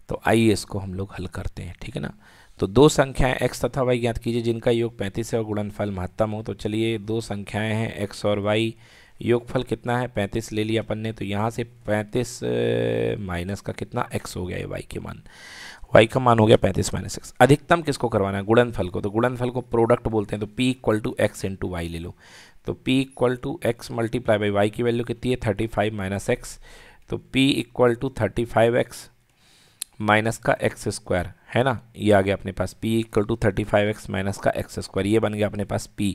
तो आइए इसको हम लोग हल करते हैं ठीक है ना तो दो संख्याएं एक्स तथा वाई ज्ञात कीजिए जिनका योग पैंतीस है और गुणनफल महत्तम हो तो चलिए दो संख्याएं हैं एक्स और वाई योगफल कितना है पैंतीस ले लिया अपन ने तो यहाँ से पैंतीस माइनस का कितना एक्स हो गया ये वाई के मान वाई का मान हो गया पैंतीस माइनस एक्स अधिकतम किसको करवाना है गुणनफल को तो गुणनफल को प्रोडक्ट बोलते हैं तो p equal to x into y ले लो तो p equal to x multiply by y की वैल्यू कितनी है थर्टी फाइव माइनस एक्स तो p equal to thirty five x minus का एक्स स्क्वायर है ना ये आ गया अपने पास p equal to thirty five x minus का एक्स स्क्वायर ये बन गया अपने पास पी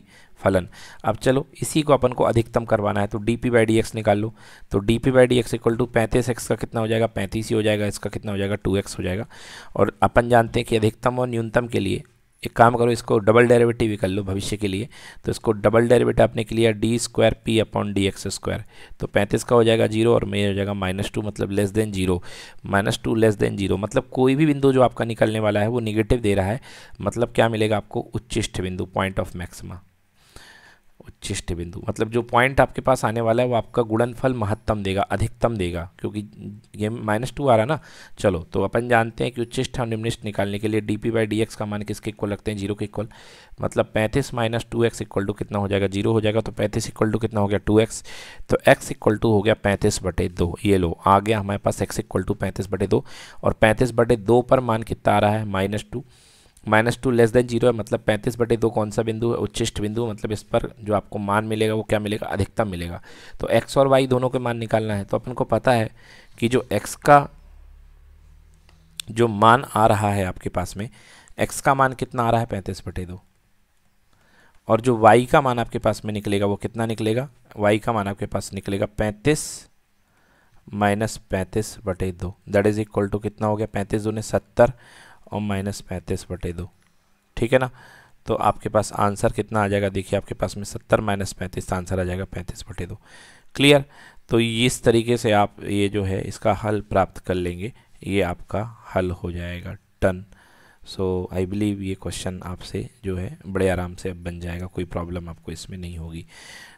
फलन अब चलो इसी को अपन को अधिकतम करवाना है तो d p by d x निकाल लो तो d p by d x equal to पैंतीस एक्स का कितना हो जाएगा पैंतीस ही हो जाएगा इसका कितना हो जाएगा टू एक्स हो जाएगा और अपन जानते हैं कि अधिकतम और न्यूनतम के लिए एक काम करो इसको डबल डेरिवेटिव कर लो भविष्य के लिए तो इसको डबल डेरिवेटिव आपने के लिए d square p upon d x square तो पैंतीस का हो जाएगा जीरो और मेरे हो जाएगा माइनस टू मतलब less than zero minus two less than zero मतलब कोई भी बिंदु जो आपका निकलने वाला है वो निगेटिव दे रहा है मतलब क्या मिलेगा आपको उच्चिष्ट बिंदु पॉइंट ऑफ मैक्सिमा उच्चिष्ट बिंदु मतलब जो पॉइंट आपके पास आने वाला है वो आपका गुणनफल महत्तम देगा अधिकतम देगा क्योंकि ये माइनस टू आ रहा है ना चलो तो अपन जानते हैं कि उच्चिष्ट और निम्निष्ट निकालने के लिए d p by d x का मान किसके इक्वल रखते हैं जीरो के इक्वल मतलब पैंतीस minus two x equal to कितना हो जाएगा जीरो हो जाएगा तो पैंतीस इक्वल टू कितना हो गया टू एक्स तो एक्स इक्वल टू हो गया पैंतीस बटे दो ये लो आ गया हमारे पास एक्स इक्वल टू पैंतीस बटे दो और पैंतीस बटे दो पर मान कितना आ रहा है minus two minus two less than zero है मतलब पैंतीस बटे दो कौन सा बिंदु है उच्चिष्ट बिंदु मतलब इस पर जो आपको मान मिलेगा वो क्या मिलेगा अधिकतम मिलेगा तो एक्स और वाई दोनों के मान निकालना है तो अपन को पता है कि जो एक्स का जो मान आ रहा है आपके पास में एक्स का मान कितना आ रहा है पैंतीस बटे दो और जो वाई का मान आपके पास में निकलेगा वो कितना निकलेगा वाई का मान आपके पास निकलेगा पैंतीस माइनस पैंतीस बटे दो दैट इज़ इक्वल टू कितना हो गया पैंतीस दो ने सत्तर और माइनस पैंतीस बटे दो ठीक है ना तो आपके पास आंसर कितना आ जाएगा देखिए आपके पास में सत्तर माइनस पैंतीस आंसर आ जाएगा पैंतीस बटे दो क्लियर तो इस तरीके से आप ये जो है इसका हल प्राप्त कर लेंगे ये आपका हल हो जाएगा टन सो आई बिलीव ये क्वेश्चन आपसे जो है बड़े आराम से अब बन जाएगा कोई प्रॉब्लम आपको इसमें नहीं होगी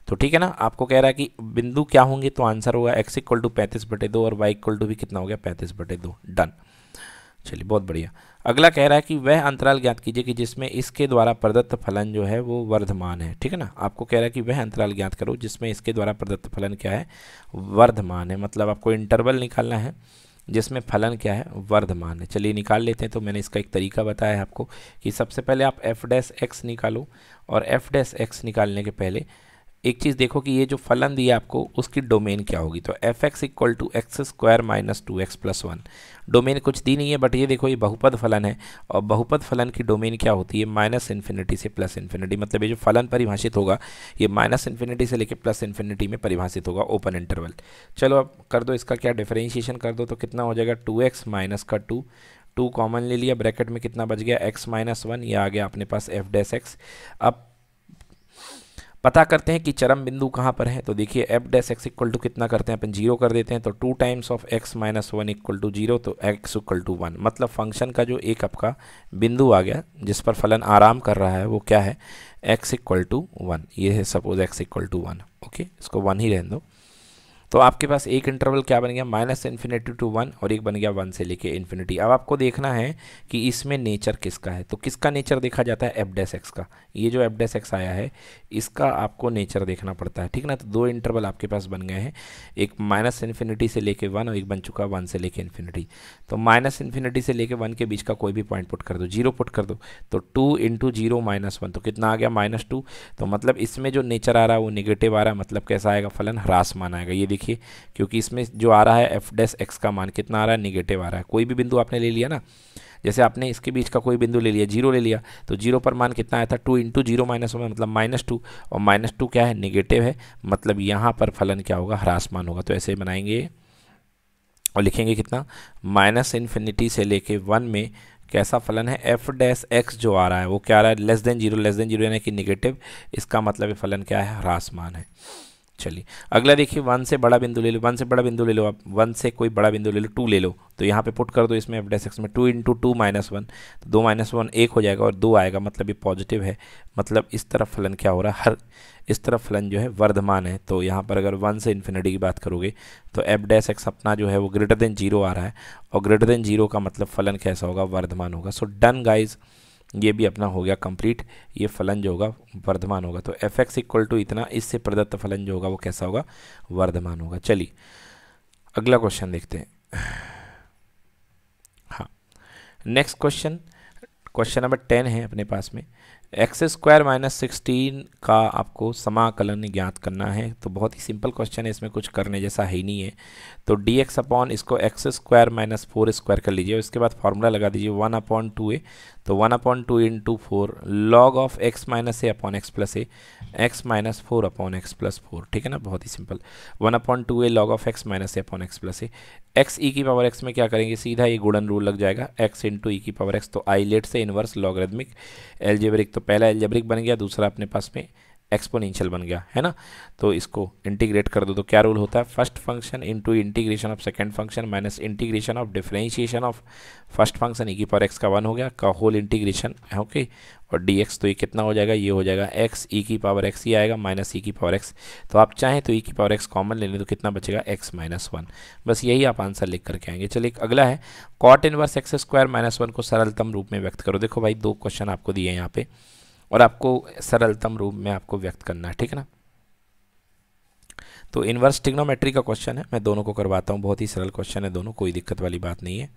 तो ठीक है ना आपको कह रहा है कि बिंदु क्या होंगे तो आंसर होगा एक्स इक्वल टू पैंतीस बटे दो और वाई इक्वल टू भी कितना हो गया पैंतीस बटे दो डन चलिए बहुत बढ़िया अगला कह रहा है कि वह अंतराल ज्ञात कीजिए कि जिसमें इसके द्वारा प्रदत्त फलन जो है वो वर्धमान है ठीक है ना आपको कह रहा है कि वह अंतराल ज्ञात करो जिसमें इसके द्वारा प्रदत्त फलन क्या है वर्धमान है मतलब आपको इंटरवल निकालना है जिसमें फलन क्या है वर्धमान है चलिए निकाल लेते हैं तो मैंने इसका एक तरीका बताया आपको कि सबसे पहले आप एफ डैस एक्स निकालो और एफ डैस एक्स निकालने के पहले एक चीज़ देखो कि ये जो फलन दिया आपको उसकी डोमेन क्या होगी तो f x equal to x square minus two x plus one domain कुछ दी नहीं है बट ये देखो ये बहुपद फलन है और बहुपद फलन की डोमेन क्या होती है माइनस इन्फिनिटी से प्लस इन्फिनिटी मतलब ये जो फलन परिभाषित होगा ये माइनस इन्फिनिटी से लेकर प्लस इन्फिनिटी में परिभाषित होगा ओपन इंटरवल चलो अब कर दो इसका क्या डिफ्रेंशिएशन कर दो तो कितना हो जाएगा टू एक्स माइनस का टू टू कॉमन ले लिया ब्रैकेट में कितना बच गया एक्स माइनस वन ये आ गया अपने पास एफ डैस एक्स अब पता करते हैं कि चरम बिंदु कहाँ पर है तो देखिए f dash x equal to कितना करते हैं अपन जीरो कर देते हैं तो two times of x minus one equal to zero तो एक्स इक्वल टू वन मतलब फंक्शन का जो एक आपका बिंदु आ गया जिस पर फलन आराम कर रहा है वो क्या है एक्स इक्वल टू वन ये है suppose x equal to one okay इसको वन ही रहने दो तो आपके पास एक इंटरवल क्या बन गया माइनस इन्फिनिटी टू वन और एक बन गया वन से लेके इन्फिनिटी अब आपको देखना है कि इसमें नेचर किसका है तो किसका नेचर देखा जाता है एफडेस एक्स का ये जो एफडेस एक्स आया है इसका आपको नेचर देखना पड़ता है ठीक ना तो दो इंटरवल आपके पास बन गए हैं एक माइनस इन्फिनिटी से लेके वन और एक बन चुका वन से लेके इन्फिनिटी तो माइनस इन्फिनिटी से लेके वन के बीच का कोई भी पॉइंट पुट कर दो जीरो पुट कर दो तो two into zero minus one तो कितना आ गया माइनस टू तो मतलब इसमें जो नेचर आ रहा है वो निगेटिव आ रहा है मतलब कैसा आएगा फलन ह्रासमान आएगा ये देखिए देखिए क्योंकि इसमें जो आ रहा है एफ डैस एक्स का मान कितना आ रहा है निगेटिव आ रहा है कोई भी बिंदु आपने ले लिया ना जैसे आपने इसके बीच का कोई बिंदु ले लिया जीरो ले लिया तो जीरो पर मान कितना आया था two into zero minus one मतलब माइनस टू और माइनस टू क्या है निगेटिव है मतलब यहाँ पर फलन क्या होगा ह्रासमान होगा तो ऐसे बनाएंगे और लिखेंगे कितना माइनस इन्फिनिटी से लेके वन में कैसा फलन है एफ डैस एक्स जो आ रहा है वो क्या आ रहा है less than zero less than zero यानी कि निगेटिव इसका मतलब फलन क्या है ह्रासमान है चलिए अगला देखिए वन से बड़ा बिंदु ले लो वन से बड़ा बिंदु ले लो आप वन से कोई बड़ा बिंदु ले लो टू ले लो तो यहाँ पे पुट कर दो इसमें एफ डेस एक्स में two into two minus one तो दो माइनस वन एक हो जाएगा और दो आएगा मतलब ये पॉजिटिव है मतलब इस तरफ फलन क्या हो रहा है हर इस तरफ फलन जो है वर्धमान है तो यहाँ पर अगर वन से इन्फिनिटी की बात करोगे तो एफ डैश एक्स अपना जो है वो ग्रेटर देन जीरो आ रहा है और ग्रेटर देन जीरो का मतलब फलन कैसा होगा वर्धमान होगा सो डन गाइज़ ये भी अपना हो गया कंप्लीट ये फलन जो होगा वर्धमान होगा तो एफ एक्स इक्वल टू इतना इससे प्रदत्त फलन जो होगा वो कैसा होगा वर्धमान होगा चलिए अगला क्वेश्चन देखते हैं हाँ next question question number ten है अपने पास में एक्स स्क्वायर माइनस सिक्सटीन का आपको समाकलन ज्ञात करना है तो बहुत ही सिंपल क्वेश्चन है इसमें कुछ करने जैसा है ही नहीं है तो डी एक्स अपॉन इसको x square minus four square कर लीजिए उसके बाद फार्मूला लगा दीजिए वन अपॉन टू ए तो one upon two in into four log of x minus a upon x plus a x minus four upon x plus four ठीक है ना बहुत ही simple one upon two a log of x minus a upon x plus a x e की power x में क्या करेंगे सीधा ये गुड़न रूल लग जाएगा एक्स इंटू ई की पावर एक्स तो आईलेट से इनवर्स लॉगरेदमिक एल्जेब्रिक तो पहला एल्जेब्रिक बन गया दूसरा अपने पास में एक्सपोनेंशियल बन गया है ना तो इसको इंटीग्रेट कर दो तो क्या रूल होता है first function into integration of second function minus integration of differentiation of first function e की पावर एक्स का वन हो गया का होल इंटीग्रेशन ओके और डी एक्स तो ये कितना हो जाएगा ये हो जाएगा एक्स ई e की पावर एक्स ही आएगा माइनस ई e की पावर एक्स तो आप चाहें तो ई e की पावर एक्स कॉमन ले लें तो कितना बचेगा एक्स माइनस वन बस यही आप आंसर लिख करके आएंगे चलिए एक अगला है cot inverse x square minus one को सरलतम रूप में व्यक्त करो देखो भाई दो क्वेश्चन आपको दिए हैं यहाँ पे और आपको सरलतम रूप में आपको व्यक्त करना है ठीक है ना तो इन्वर्स टिग्नोमेट्री का क्वेश्चन है मैं दोनों को करवाता हूँ बहुत ही सरल क्वेश्चन है दोनों कोई दिक्कत वाली बात नहीं है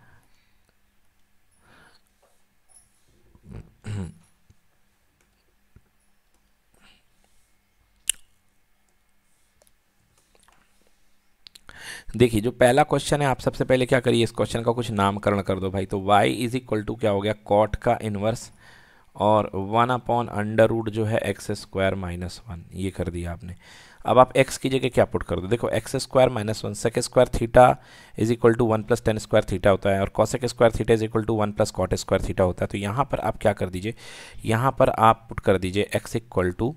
देखिए जो पहला क्वेश्चन है आप सबसे पहले क्या करिए इस क्वेश्चन का कुछ नामकरण कर दो भाई तो y इज इक्वल टू क्या हो गया कॉट का इन्वर्स और वन अपॉन अंडर रूट जो है एक्स स्क्वायर माइनस वन ये कर दिया आपने अब आप x की जगह क्या पुट कर दो देखो x square minus one sec square theta is equal to one plus tan square theta होता है और cosec square theta is equal to one plus cot square theta होता है तो यहाँ पर आप क्या कर दीजिए यहाँ पर आप पुट कर दीजिए x equal to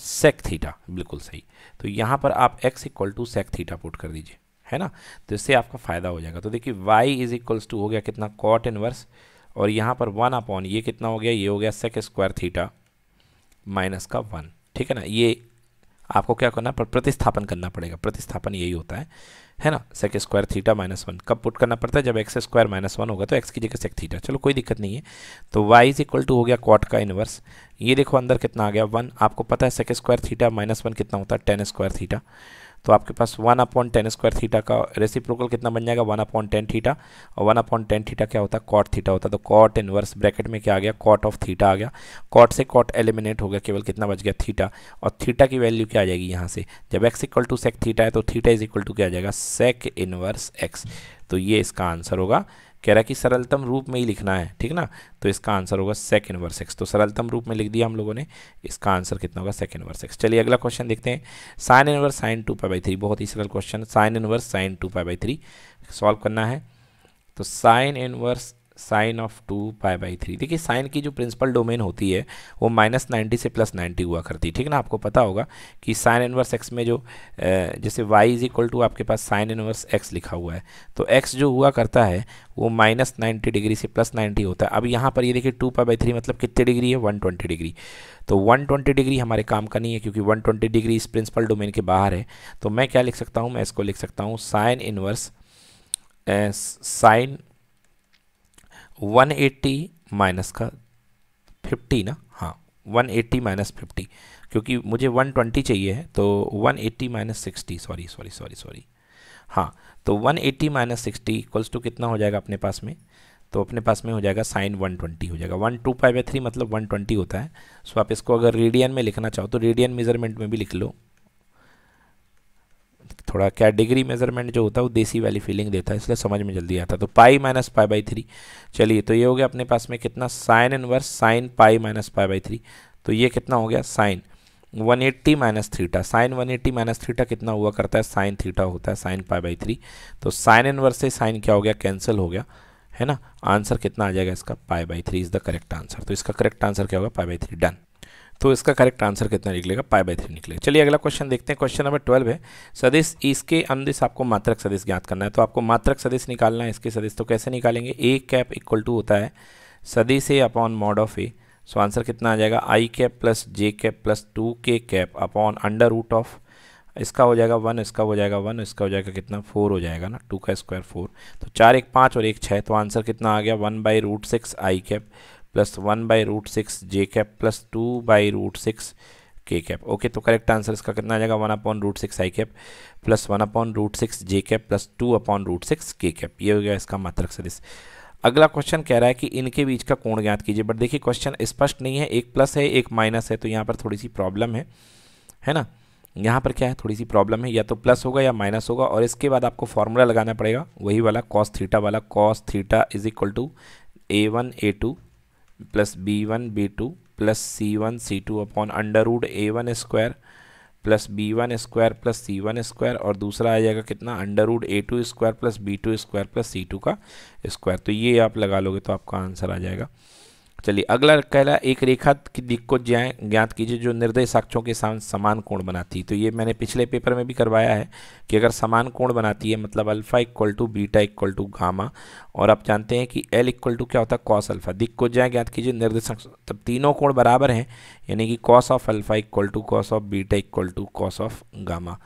sec theta बिल्कुल सही तो यहाँ पर आप x equal to sec theta put कर दीजिए है ना तो इससे आपका फ़ायदा हो जाएगा तो देखिए वाई इज इक्वल्स टू हो गया कितना कॉट इनवर्स वर्स और यहाँ पर वन अपॉन ये कितना हो गया ये हो गया सेक स्क्वायर थीटा माइनस का वन ठीक है ना ये आपको क्या करना पर प्रतिस्थापन करना पड़ेगा प्रतिस्थापन यही होता है है ना sec square theta minus one कब पुट करना पड़ता है जब एक्स स्क्वायर माइनस वन होगा तो एक्स की जगह सेक थीटा चलो कोई दिक्कत नहीं है तो वाई इज इक्वल टू हो गया कॉट का इनवर्स ये देखो अंदर कितना आ गया वन आपको पता है sec square theta minus one कितना होता है टेन स्क्वायर थीटा तो आपके पास one upon tan square theta का रेसिप्रोकल कितना बन जाएगा वन अपॉइंट टेन थीटा और वन अपॉइंट टेन थीटा क्या होता है कॉट थीटा होता है तो कॉट इनवर्स ब्रैकेट में क्या आ गया कॉट ऑफ थीटा आ गया कॉट से कॉट एलिमिनेट हो गया केवल कितना बच गया थीटा और थीटा की वैल्यू क्या आ जाएगी यहाँ से जब x equal to sec theta है तो थीटा इज इक्वल टू क्या आ जाएगा सेक इनवर्स एक्स तो ये इसका आंसर होगा कह रहा है कि सरलतम रूप में ही लिखना है ठीक ना तो इसका आंसर होगा सेकेंड वर्स एक्स तो सरलतम रूप में लिख दिया हम लोगों ने इसका आंसर कितना होगा सेकेंड वर्स एक्स चलिए अगला क्वेश्चन देखते हैं sine inverse sine two pi by three बहुत ही सरल question sine inverse sine two pi by three solve करना है तो sine inverse sine of two pi by three देखिए साइन की जो प्रिंसिपल डोमेन होती है वो माइनस नाइन्टी से प्लस नाइन्टी हुआ करती है ठीक ना आपको पता होगा कि साइन इनवर्स एक्स में जो जैसे वाई इज इक्वल टू आपके पास साइन इनवर्स एक्स लिखा हुआ है तो एक्स जो हुआ करता है वो माइनस नाइन्टी डिग्री से प्लस नाइन्टी होता है अब यहाँ पर ये देखिए टू पाई बाई थ्री मतलब कितने डिग्री है वन ट्वेंटी डिग्री तो वन ट्वेंटी डिग्री हमारे काम का नहीं है क्योंकि वन ट्वेंटी डिग्री इस प्रिंसिपल डोमेन के बाहर है तो मैं क्या लिख सकता हूँ मैं इसको लिख सकता हूँ sine inverse sine one eighty minus का फिफ्टी ना हाँ वन एट्टी माइनस फिफ्टी क्योंकि मुझे वन ट्वेंटी चाहिए है तो one eighty minus sixty sorry sorry sorry sorry हाँ तो one eighty minus sixty equals to कितना हो जाएगा अपने पास में तो अपने पास में हो जाएगा साइन वन ट्वेंटी हो जाएगा one two five by three मतलब वन ट्वेंटी होता है सो आप इसको अगर रेडियन में लिखना चाहो तो रेडियन मेजरमेंट में भी लिख लो थोड़ा कैटेगरी मेजरमेंट जो होता है वो देसी वाली फीलिंग देता है इसलिए समझ में जल्दी आता है तो pi minus pi by three चलिए तो ये हो गया अपने पास में कितना sine inverse sine pi minus pi by three तो ये कितना हो गया sine 180 eighty minus theta sine one eighty minus theta कितना हुआ करता है साइन थीटा होता है साइन पाई बाई थ्री तो साइन इनवर्स से साइन क्या हो गया कैंसिल हो गया है ना आंसर कितना आ जाएगा इसका pi by three is the correct answer तो इसका करेक्ट आंसर क्या होगा पाई बाई थ्री डन तो इसका करेक्ट आंसर कितना निकलेगा पाई बाई थ्री निकलेगा चलिए अगला क्वेश्चन देखते हैं क्वेश्चन नंबर ट्वेल्व है सदिश इसके अनुदिश आपको मात्रक सदिश ज्ञात करना है तो आपको मात्रक सदिश निकालना है इसके सदिश तो कैसे निकालेंगे ए कैप इक्वल टू होता है सदिश a upon mod of a so answer कितना आ जाएगा i cap plus j cap plus two k cap upon under root of इसका हो जाएगा वन इसका हो जाएगा वन इसका हो जाएगा कितना फोर हो जाएगा ना टू का स्क्वायर फोर तो चार एक पाँच और एक छः तो आंसर कितना आ गया one by root six i cap plus one by root six j cap plus two by root six k cap okay तो करेक्ट आंसर इसका कितना आ जाएगा one upon root six i cap plus one upon root six j cap plus two upon root six k cap ये हो गया इसका मात्रक सदिश अगला क्वेश्चन कह रहा है कि इनके बीच का कोण ज्ञात कीजिए बट देखिए क्वेश्चन स्पष्ट नहीं है एक प्लस है एक माइनस है तो यहाँ पर थोड़ी सी प्रॉब्लम है है ना यहाँ पर क्या है थोड़ी सी प्रॉब्लम है या तो प्लस होगा या माइनस होगा और इसके बाद आपको फॉर्मूला लगाना पड़ेगा वही वाला कॉस थीटा वाला cos theta is equal to a one a two plus b one b two plus c one c two upon under root a one square plus b one square plus c one square और दूसरा आ जाएगा कितना under root a two square plus b two square plus c two का square तो ये आप लगा लोगे तो आपका आंसर आ जाएगा चलिए अगला कहला एक रेखा की दिक को ज्ञात कीजिए जो निर्दय साक्षों के साथ समान कोण बनाती है तो ये मैंने पिछले पेपर में भी करवाया है कि अगर समान कोण बनाती है मतलब alpha equal to beta equal to gamma और आप जानते हैं कि एल इक्वल टू क्या होता है कॉस अल्फ़ा दिक को ज्याँ ज्ञात कीजिए निर्दय तब मतलब तीनों कोण बराबर हैं यानी कि cos of alpha equal to cos of beta equal to cos of gamma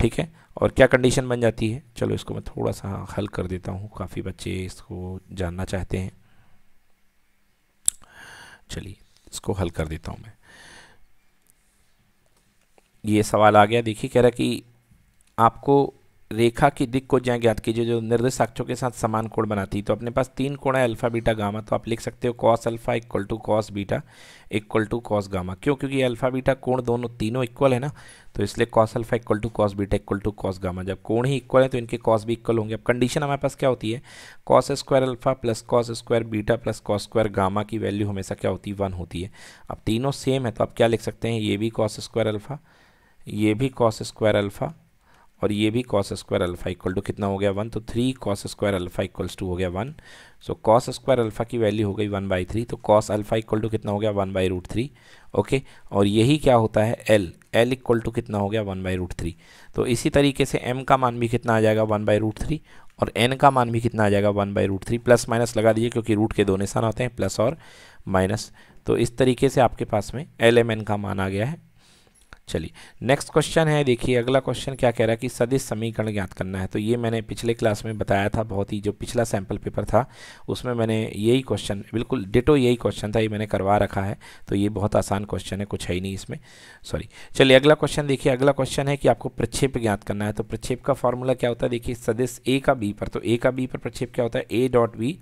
ठीक है और क्या कंडीशन बन जाती है चलो इसको मैं थोड़ा सा हल कर देता हूँ काफ़ी बच्चे इसको जानना चाहते हैं चलिए इसको हल कर देता हूँ मैं ये सवाल आ गया देखिए कह रहा कि आपको रेखा की दिक को जहाँ ज्ञात कीजिए जो निर्देश निर्देशाक्षों के साथ समान कोण बनाती है तो अपने पास तीन कोण है अल्फा बीटा गामा तो आप लिख सकते हो cos alpha equal to cos beta equal to cos gamma क्यों क्योंकि अल्फा बीटा कोण दोनों तीनों इक्वल है ना तो इसलिए cos alpha equal to cos beta equal to cos gamma जब कोण ही इक्वल है तो इनके कॉस भी इक्वल होंगे अब कंडीशन हमारे पास क्या होती है cos square alpha plus cos square beta plus cos square gamma की वैल्यू हमेशा क्या होती है वन होती है अब तीनों सेम है तो आप क्या लिख सकते हैं ये भी कॉस स्क्वायर अल्फा ये भी कॉस स्क्वायर अल्फा और ये भी cos square alpha equal to कितना हो गया वन तो three cos square alpha equals to हो गया one so cos square alpha की वैल्यू हो गई वन बाई थ्री तो कॉस अल्फ़ा इक्वल टू कितना हो गया one by root three okay और यही क्या होता है एल एल इक्वल टू कितना हो गया वन बाई रूट थ्री तो इसी तरीके से एम का मान भी कितना आ जाएगा वन बाई रूट थ्री और एन का मान भी कितना आ जाएगा one by root three plus minus लगा दीजिए क्योंकि रूट के दो निशान होते हैं प्लस और माइनस तो इस तरीके से आपके पास में एल एम एन का मान आ गया है चलिए नेक्स्ट क्वेश्चन है देखिए अगला क्वेश्चन क्या कह रहा है कि सदिश समीकरण ज्ञात करना है तो ये मैंने पिछले क्लास में बताया था बहुत ही जो पिछला सैम्पल पेपर था उसमें मैंने यही क्वेश्चन बिल्कुल डिटो यही क्वेश्चन था ये मैंने करवा रखा है तो ये बहुत आसान क्वेश्चन है कुछ है ही नहीं इसमें सॉरी चलिए अगला क्वेश्चन देखिए अगला क्वेश्चन है कि आपको प्रक्षेप ज्ञात करना है तो प्रक्षेप का फॉर्मूला क्या होता है देखिए सदिश ए का बी पर तो ए का बी पर प्रक्षेप क्या होता है a dot b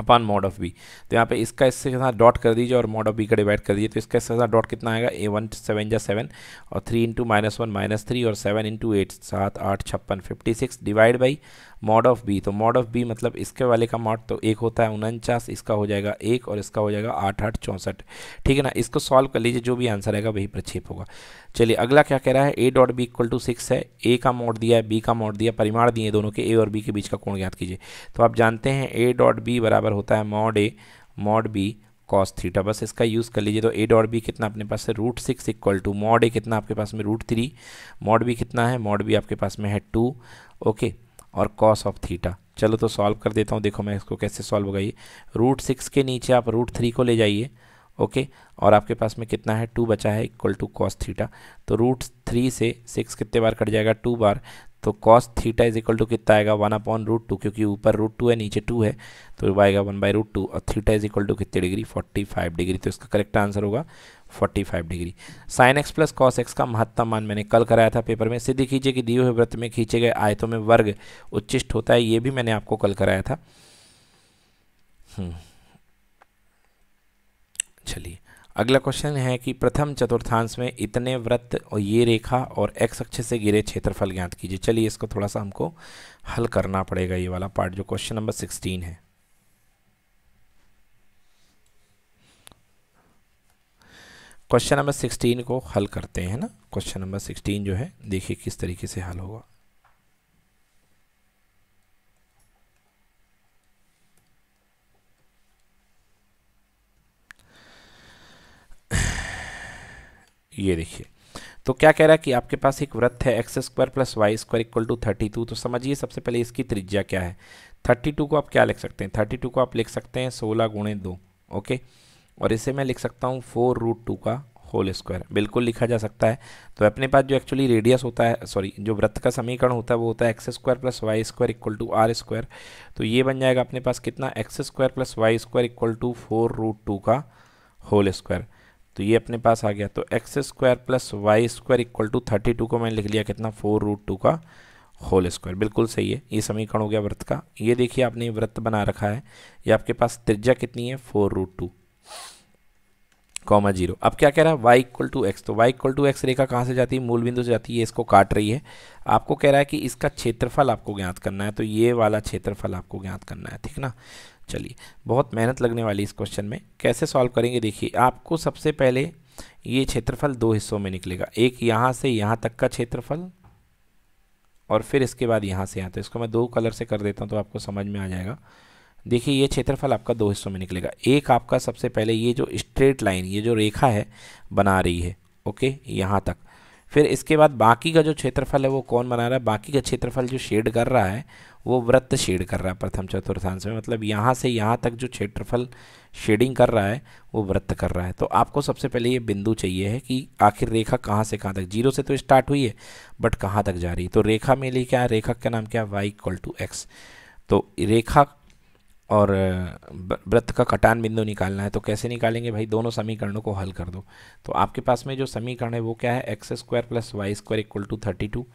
upon mod of b तो यहाँ पे इसका इससे के साथ डॉट कर दीजिए और मॉड ऑफ बी का डिवाइड कर दीजिए तो इसका इसके साथ डॉट कितना आएगा ए वन सेवन या सेवन और three into minus one minus three और सेवन इंटू एट सात आठ छप्पन fifty six divide by mod of b तो मॉड ऑफ बी मतलब इसके वाले का मॉड तो एक होता है उनचास इसका हो जाएगा एक और इसका हो जाएगा आठ आठ चौंसठ ठीक है ना इसको सॉल्व कर लीजिए जो भी आंसर आएगा वही प्रक्षेप होगा चलिए अगला क्या कह रहा है a dot b equal to six है ए का मोड दिया है बी का मोड दिया परिमाण दिए दोनों के ए और बी के बीच का कोण ज्ञात कीजिए तो आप जानते हैं ए डॉट बी बराबर बराबर होता है mod a mod b cos theta बस इसका यूज़ कर लीजिए तो ए डॉट बी कितना अपने पास है root six equal to mod a कितना आपके पास में रूट थ्री मॉड बी कितना है मॉड बी आपके पास में है टू ओके और कॉस ऑफ थीटा चलो तो सॉल्व कर देता हूँ देखो मैं इसको कैसे सॉल्व होगा ये रूट सिक्स के नीचे आप रूट थ्री को ले जाइए ओके और आपके पास में कितना है टू बचा है इक्वल टू कॉस थीटा तो रूट थ्री से सिक्स कितने बार कट जाएगा टू बार तो cos theta is equal to कितना आएगा वन अपॉन रूट टू क्योंकि ऊपर रूट टू है नीचे टू है तो आएगा वन बाई रूट टू और थीटा इज इक्वल टू कितने डिग्री फोर्टी फाइव डिग्री तो इसका करेक्ट आंसर होगा forty five degree sine x plus cos x का महत्तम मान मैंने कल कराया था पेपर में सिद्ध कीजिए कि दिए हुए व्रत में खींचे गए आयतों में वर्ग उच्चिष्ट होता है ये भी मैंने आपको कल कराया था हम्म। चलिए अगला क्वेश्चन है कि प्रथम चतुर्थांश में इतने व्रत और ये रेखा और एक्स अक्ष से गिरे क्षेत्रफल ज्ञात कीजिए चलिए इसको थोड़ा सा हमको हल करना पड़ेगा ये वाला पार्ट जो क्वेश्चन नंबर सिक्सटीन है क्वेश्चन नंबर सिक्सटीन को हल करते हैं ना क्वेश्चन नंबर सिक्सटीन जो है देखिए किस तरीके से हल होगा ये देखिए तो क्या कह रहा है कि आपके पास एक वृत्त है x square plus y square equal to thirty two तो समझिए सबसे पहले इसकी त्रिज्या क्या है थर्टी टू को आप क्या लिख सकते हैं थर्टी टू को आप लिख सकते हैं सोलह गुणे दो ओके और इसे मैं लिख सकता हूँ फोर रूट टू का होल स्क्वायर बिल्कुल लिखा जा सकता है तो अपने पास जो एक्चुअली रेडियस होता है सॉरी जो वृत्त का समीकरण होता है वो होता है x square plus y square equal to r square तो ये बन जाएगा अपने पास कितना x square plus y square equal to four root two का होल स्क्वायर तो ये अपने पास आ गया तो x square plus y square equal to thirty two को मैंने लिख लिया कितना फोर रूट टू का होल स्क्वायर बिल्कुल सही है ये समीकरण हो गया व्रत का ये देखिए आपने व्रत बना रखा है ये आपके पास त्रिज्या कितनी है four root two comma zero अब क्या कह रहा है वाई इक्वल टू एक्स तो वाई इक्वल टू एक्स रेखा कहाँ से जाती है मूल बिंदु से जाती है इसको काट रही है आपको कह रहा है कि इसका क्षेत्रफल आपको ज्ञात करना है तो ये वाला क्षेत्रफल आपको ज्ञात करना है ठीक ना चलिए बहुत मेहनत लगने वाली इस क्वेश्चन में कैसे सॉल्व करेंगे देखिए आपको सबसे पहले ये क्षेत्रफल दो हिस्सों में निकलेगा एक यहाँ से यहाँ तक का क्षेत्रफल और फिर इसके बाद यहाँ से यहाँ तो इसको मैं दो कलर से कर देता हूँ तो आपको समझ में आ जाएगा देखिए ये क्षेत्रफल आपका दो हिस्सों में निकलेगा एक आपका सबसे पहले ये जो स्ट्रेट लाइन ये जो रेखा है बना रही है ओके यहाँ तक फिर इसके बाद बाकी का जो क्षेत्रफल है वो कौन बना रहा है बाकी का क्षेत्रफल जो शेड कर रहा है वो वृत्त शेड कर रहा है प्रथम चतुर्थांश में मतलब यहाँ से यहाँ तक जो क्षेत्रफल शेडिंग कर रहा है वो वृत्त कर रहा है तो आपको सबसे पहले ये बिंदु चाहिए है कि आखिर रेखा कहाँ से कहाँ तक जीरो से तो स्टार्ट हुई है बट कहाँ तक जा रही है तो रेखा में लिए क्या रेखा का नाम क्या वाई इक्वल टू एक्स तो रेखा और वृत्त का कटान बिंदु निकालना है तो कैसे निकालेंगे भाई दोनों समीकरणों को हल कर दो तो आपके पास में जो समीकरण है वो क्या है x square plus y square equal to thirty two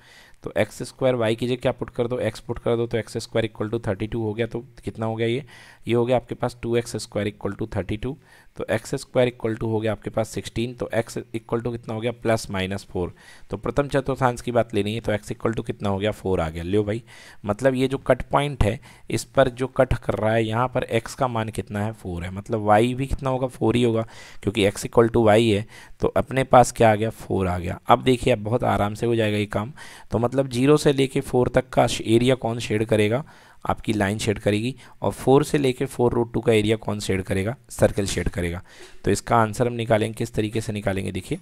तो एक्स स्क्वायर वाई की जगह क्या पुट कर दो एक्स पुट कर दो तो x square equal to thirty two हो गया तो कितना हो गया ये ये हो गया आपके पास two x square equal to thirty two तो एक्स स्क्वायर इक्वल टू हो गया आपके पास सिक्सटीन तो एक्स इक्वल टू कितना हो गया प्लस माइनस फोर तो प्रथम चतुर्थांश की बात लेनी है तो एक्स इक्वल टू कितना हो गया फोर आ गया लियो भाई मतलब ये जो कट पॉइंट है इस पर जो कट कर रहा है यहाँ पर एक्स का मान कितना है फोर है मतलब वाई भी कितना होगा फोर ही होगा क्योंकि एक्स इक्वल टू वाई है तो अपने पास क्या आ गया फोर आ गया अब देखिए अब बहुत आराम से हो जाएगा ये काम तो मतलब जीरो से लेके फोर तक का एरिया कौन शेड करेगा आपकी लाइन शेड करेगी और फोर से लेकर फोर रूट टू का एरिया कौन शेड करेगा सर्कल शेड करेगा तो इसका आंसर हम निकालेंगे किस तरीके से निकालेंगे देखिए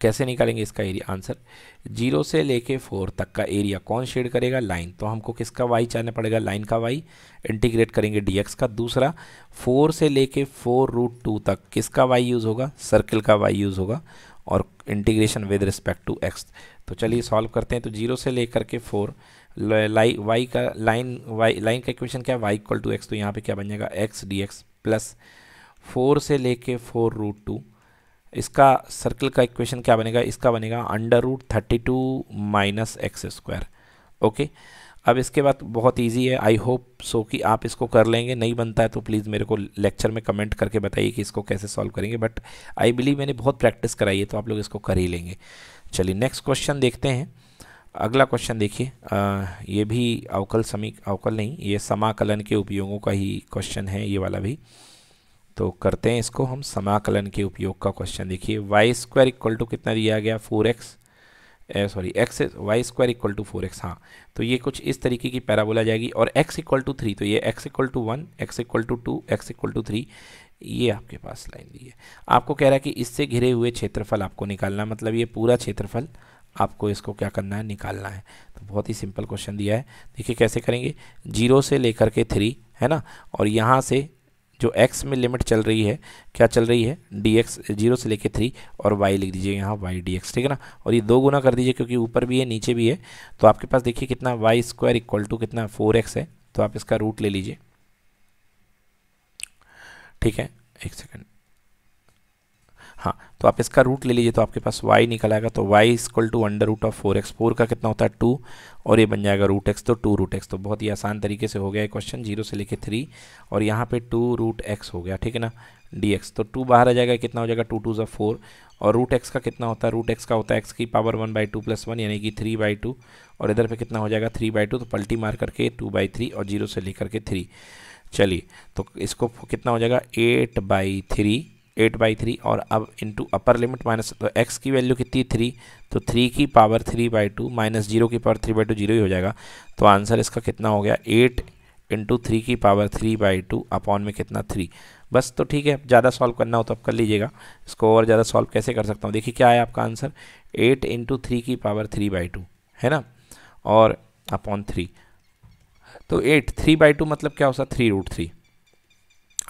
कैसे निकालेंगे इसका एरिया आंसर जीरो से लेके फोर तक का एरिया कौन शेड करेगा लाइन तो हमको किसका वाई चाहना पड़ेगा लाइन का वाई इंटीग्रेट करेंगे डीएक्स का दूसरा फोर से लेके फोर रूट टू तक किसका वाई यूज़ होगा सर्किल का वाई यूज़ होगा और integration with respect to x तो चलिए सॉल्व करते हैं तो जीरो से लेकर के फोर लाई वाई का लाइन वाई लाइन का इक्वेशन क्या है वाई इक्वल टू एक्स तो यहाँ पे क्या बन जाएगा x d x plus four से लेके फोर रूट टू इसका सर्कल का इक्वेशन क्या बनेगा इसका बनेगा under root thirty two minus x square okay अब इसके बाद बहुत इजी है आई होप सो कि आप इसको कर लेंगे नहीं बनता है तो प्लीज़ मेरे को लेक्चर में कमेंट करके बताइए कि इसको कैसे सॉल्व करेंगे बट आई बिलीव मैंने बहुत प्रैक्टिस कराई है तो आप लोग इसको कर ही लेंगे चलिए नेक्स्ट क्वेश्चन देखते हैं अगला क्वेश्चन देखिए ये भी अवकल समी अवकल नहीं ये समाकलन के उपयोगों का ही क्वेश्चन है ये वाला भी तो करते हैं इसको हम समाकलन के उपयोग का क्वेश्चन देखिए वाई स्क्वायर इक्वल टू कितना दिया गया four x sorry x y square equal to four x हाँ तो ये कुछ इस तरीके की पैरा बोला जाएगी और एक्स इक्वल टू थ्री तो ये x equal to one x equal to two x equal to three ये आपके पास लाइन दी है आपको कह रहा है कि इससे घिरे हुए क्षेत्रफल आपको निकालना मतलब ये पूरा क्षेत्रफल आपको इसको क्या करना है निकालना है तो बहुत ही सिंपल क्वेश्चन दिया है देखिए कैसे करेंगे जीरो से लेकर के थ्री है ना और यहाँ से जो एक्स में लिमिट चल रही है क्या चल रही है डी एक्स जीरो से लेके थ्री और वाई लिख दीजिए यहाँ वाई डी एक्स ठीक है ना और ये दो गुना कर दीजिए क्योंकि ऊपर भी है नीचे भी है तो आपके पास देखिए कितना वाई स्क्वायर इक्वल टू कितना फोर एक्स है तो आप इसका रूट ले लीजिए ठीक है एक सेकेंड हाँ तो आप इसका रूट ले लीजिए तो आपके पास y निकल आएगा तो y equal to under root of four x four का कितना होता है टू और ये बन जाएगा रूट एक्स तो टू रूट एक्स तो बहुत ही आसान तरीके से हो गया है क्वेश्चन जीरो से लेके थ्री और यहाँ पे टू रूट एक्स हो गया ठीक है ना डी एक्स तो टू बाहर आ जाएगा कितना हो जाएगा टू टू जब फोर और रूट एक्स का कितना होता है रूट एक्स का होता है एक्स की power one by two plus one यानी कि थ्री बाई टू और इधर पे कितना हो जाएगा थ्री बाई टू तो पल्टी मार करके टू बाई थ्री और जीरो से लेकर के थ्री चलिए तो इसको कितना हो जाएगा eight by three eight by three और अब इंटू अपर लिमिट माइनस तो एक्स की वैल्यू कितनी थ्री तो थ्री की power three by two minus zero की power three by two zero ही हो जाएगा तो आंसर इसका कितना हो गया एट इंटू थ्री की power three by two upon में कितना थ्री बस तो ठीक है ज़्यादा सॉल्व करना हो तो आप कर लीजिएगा इसको और ज़्यादा सॉल्व कैसे कर सकता हूँ देखिए क्या है आपका आंसर एट इंटू थ्री की पावर थ्री बाई टू है ना और अपॉन थ्री तो एट थ्री बाई टू मतलब क्या होता थ्री रूट थ्री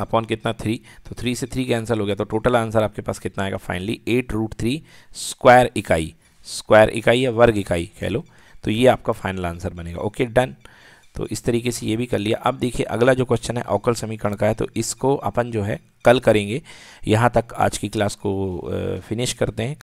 अपॉन कितना थ्री तो थ्री से थ्री कैंसिल हो गया तो टोटल आंसर आपके पास कितना आएगा finally eight root three square इकाई स्क्वायर इकाई या वर्ग इकाई कह लो तो ये आपका फाइनल आंसर बनेगा ओके डन तो इस तरीके से ये भी कर लिया अब देखिए अगला जो क्वेश्चन है अवकल समीकरण का है तो इसको अपन जो है कल करेंगे यहाँ तक आज की क्लास को फिनिश करते हैं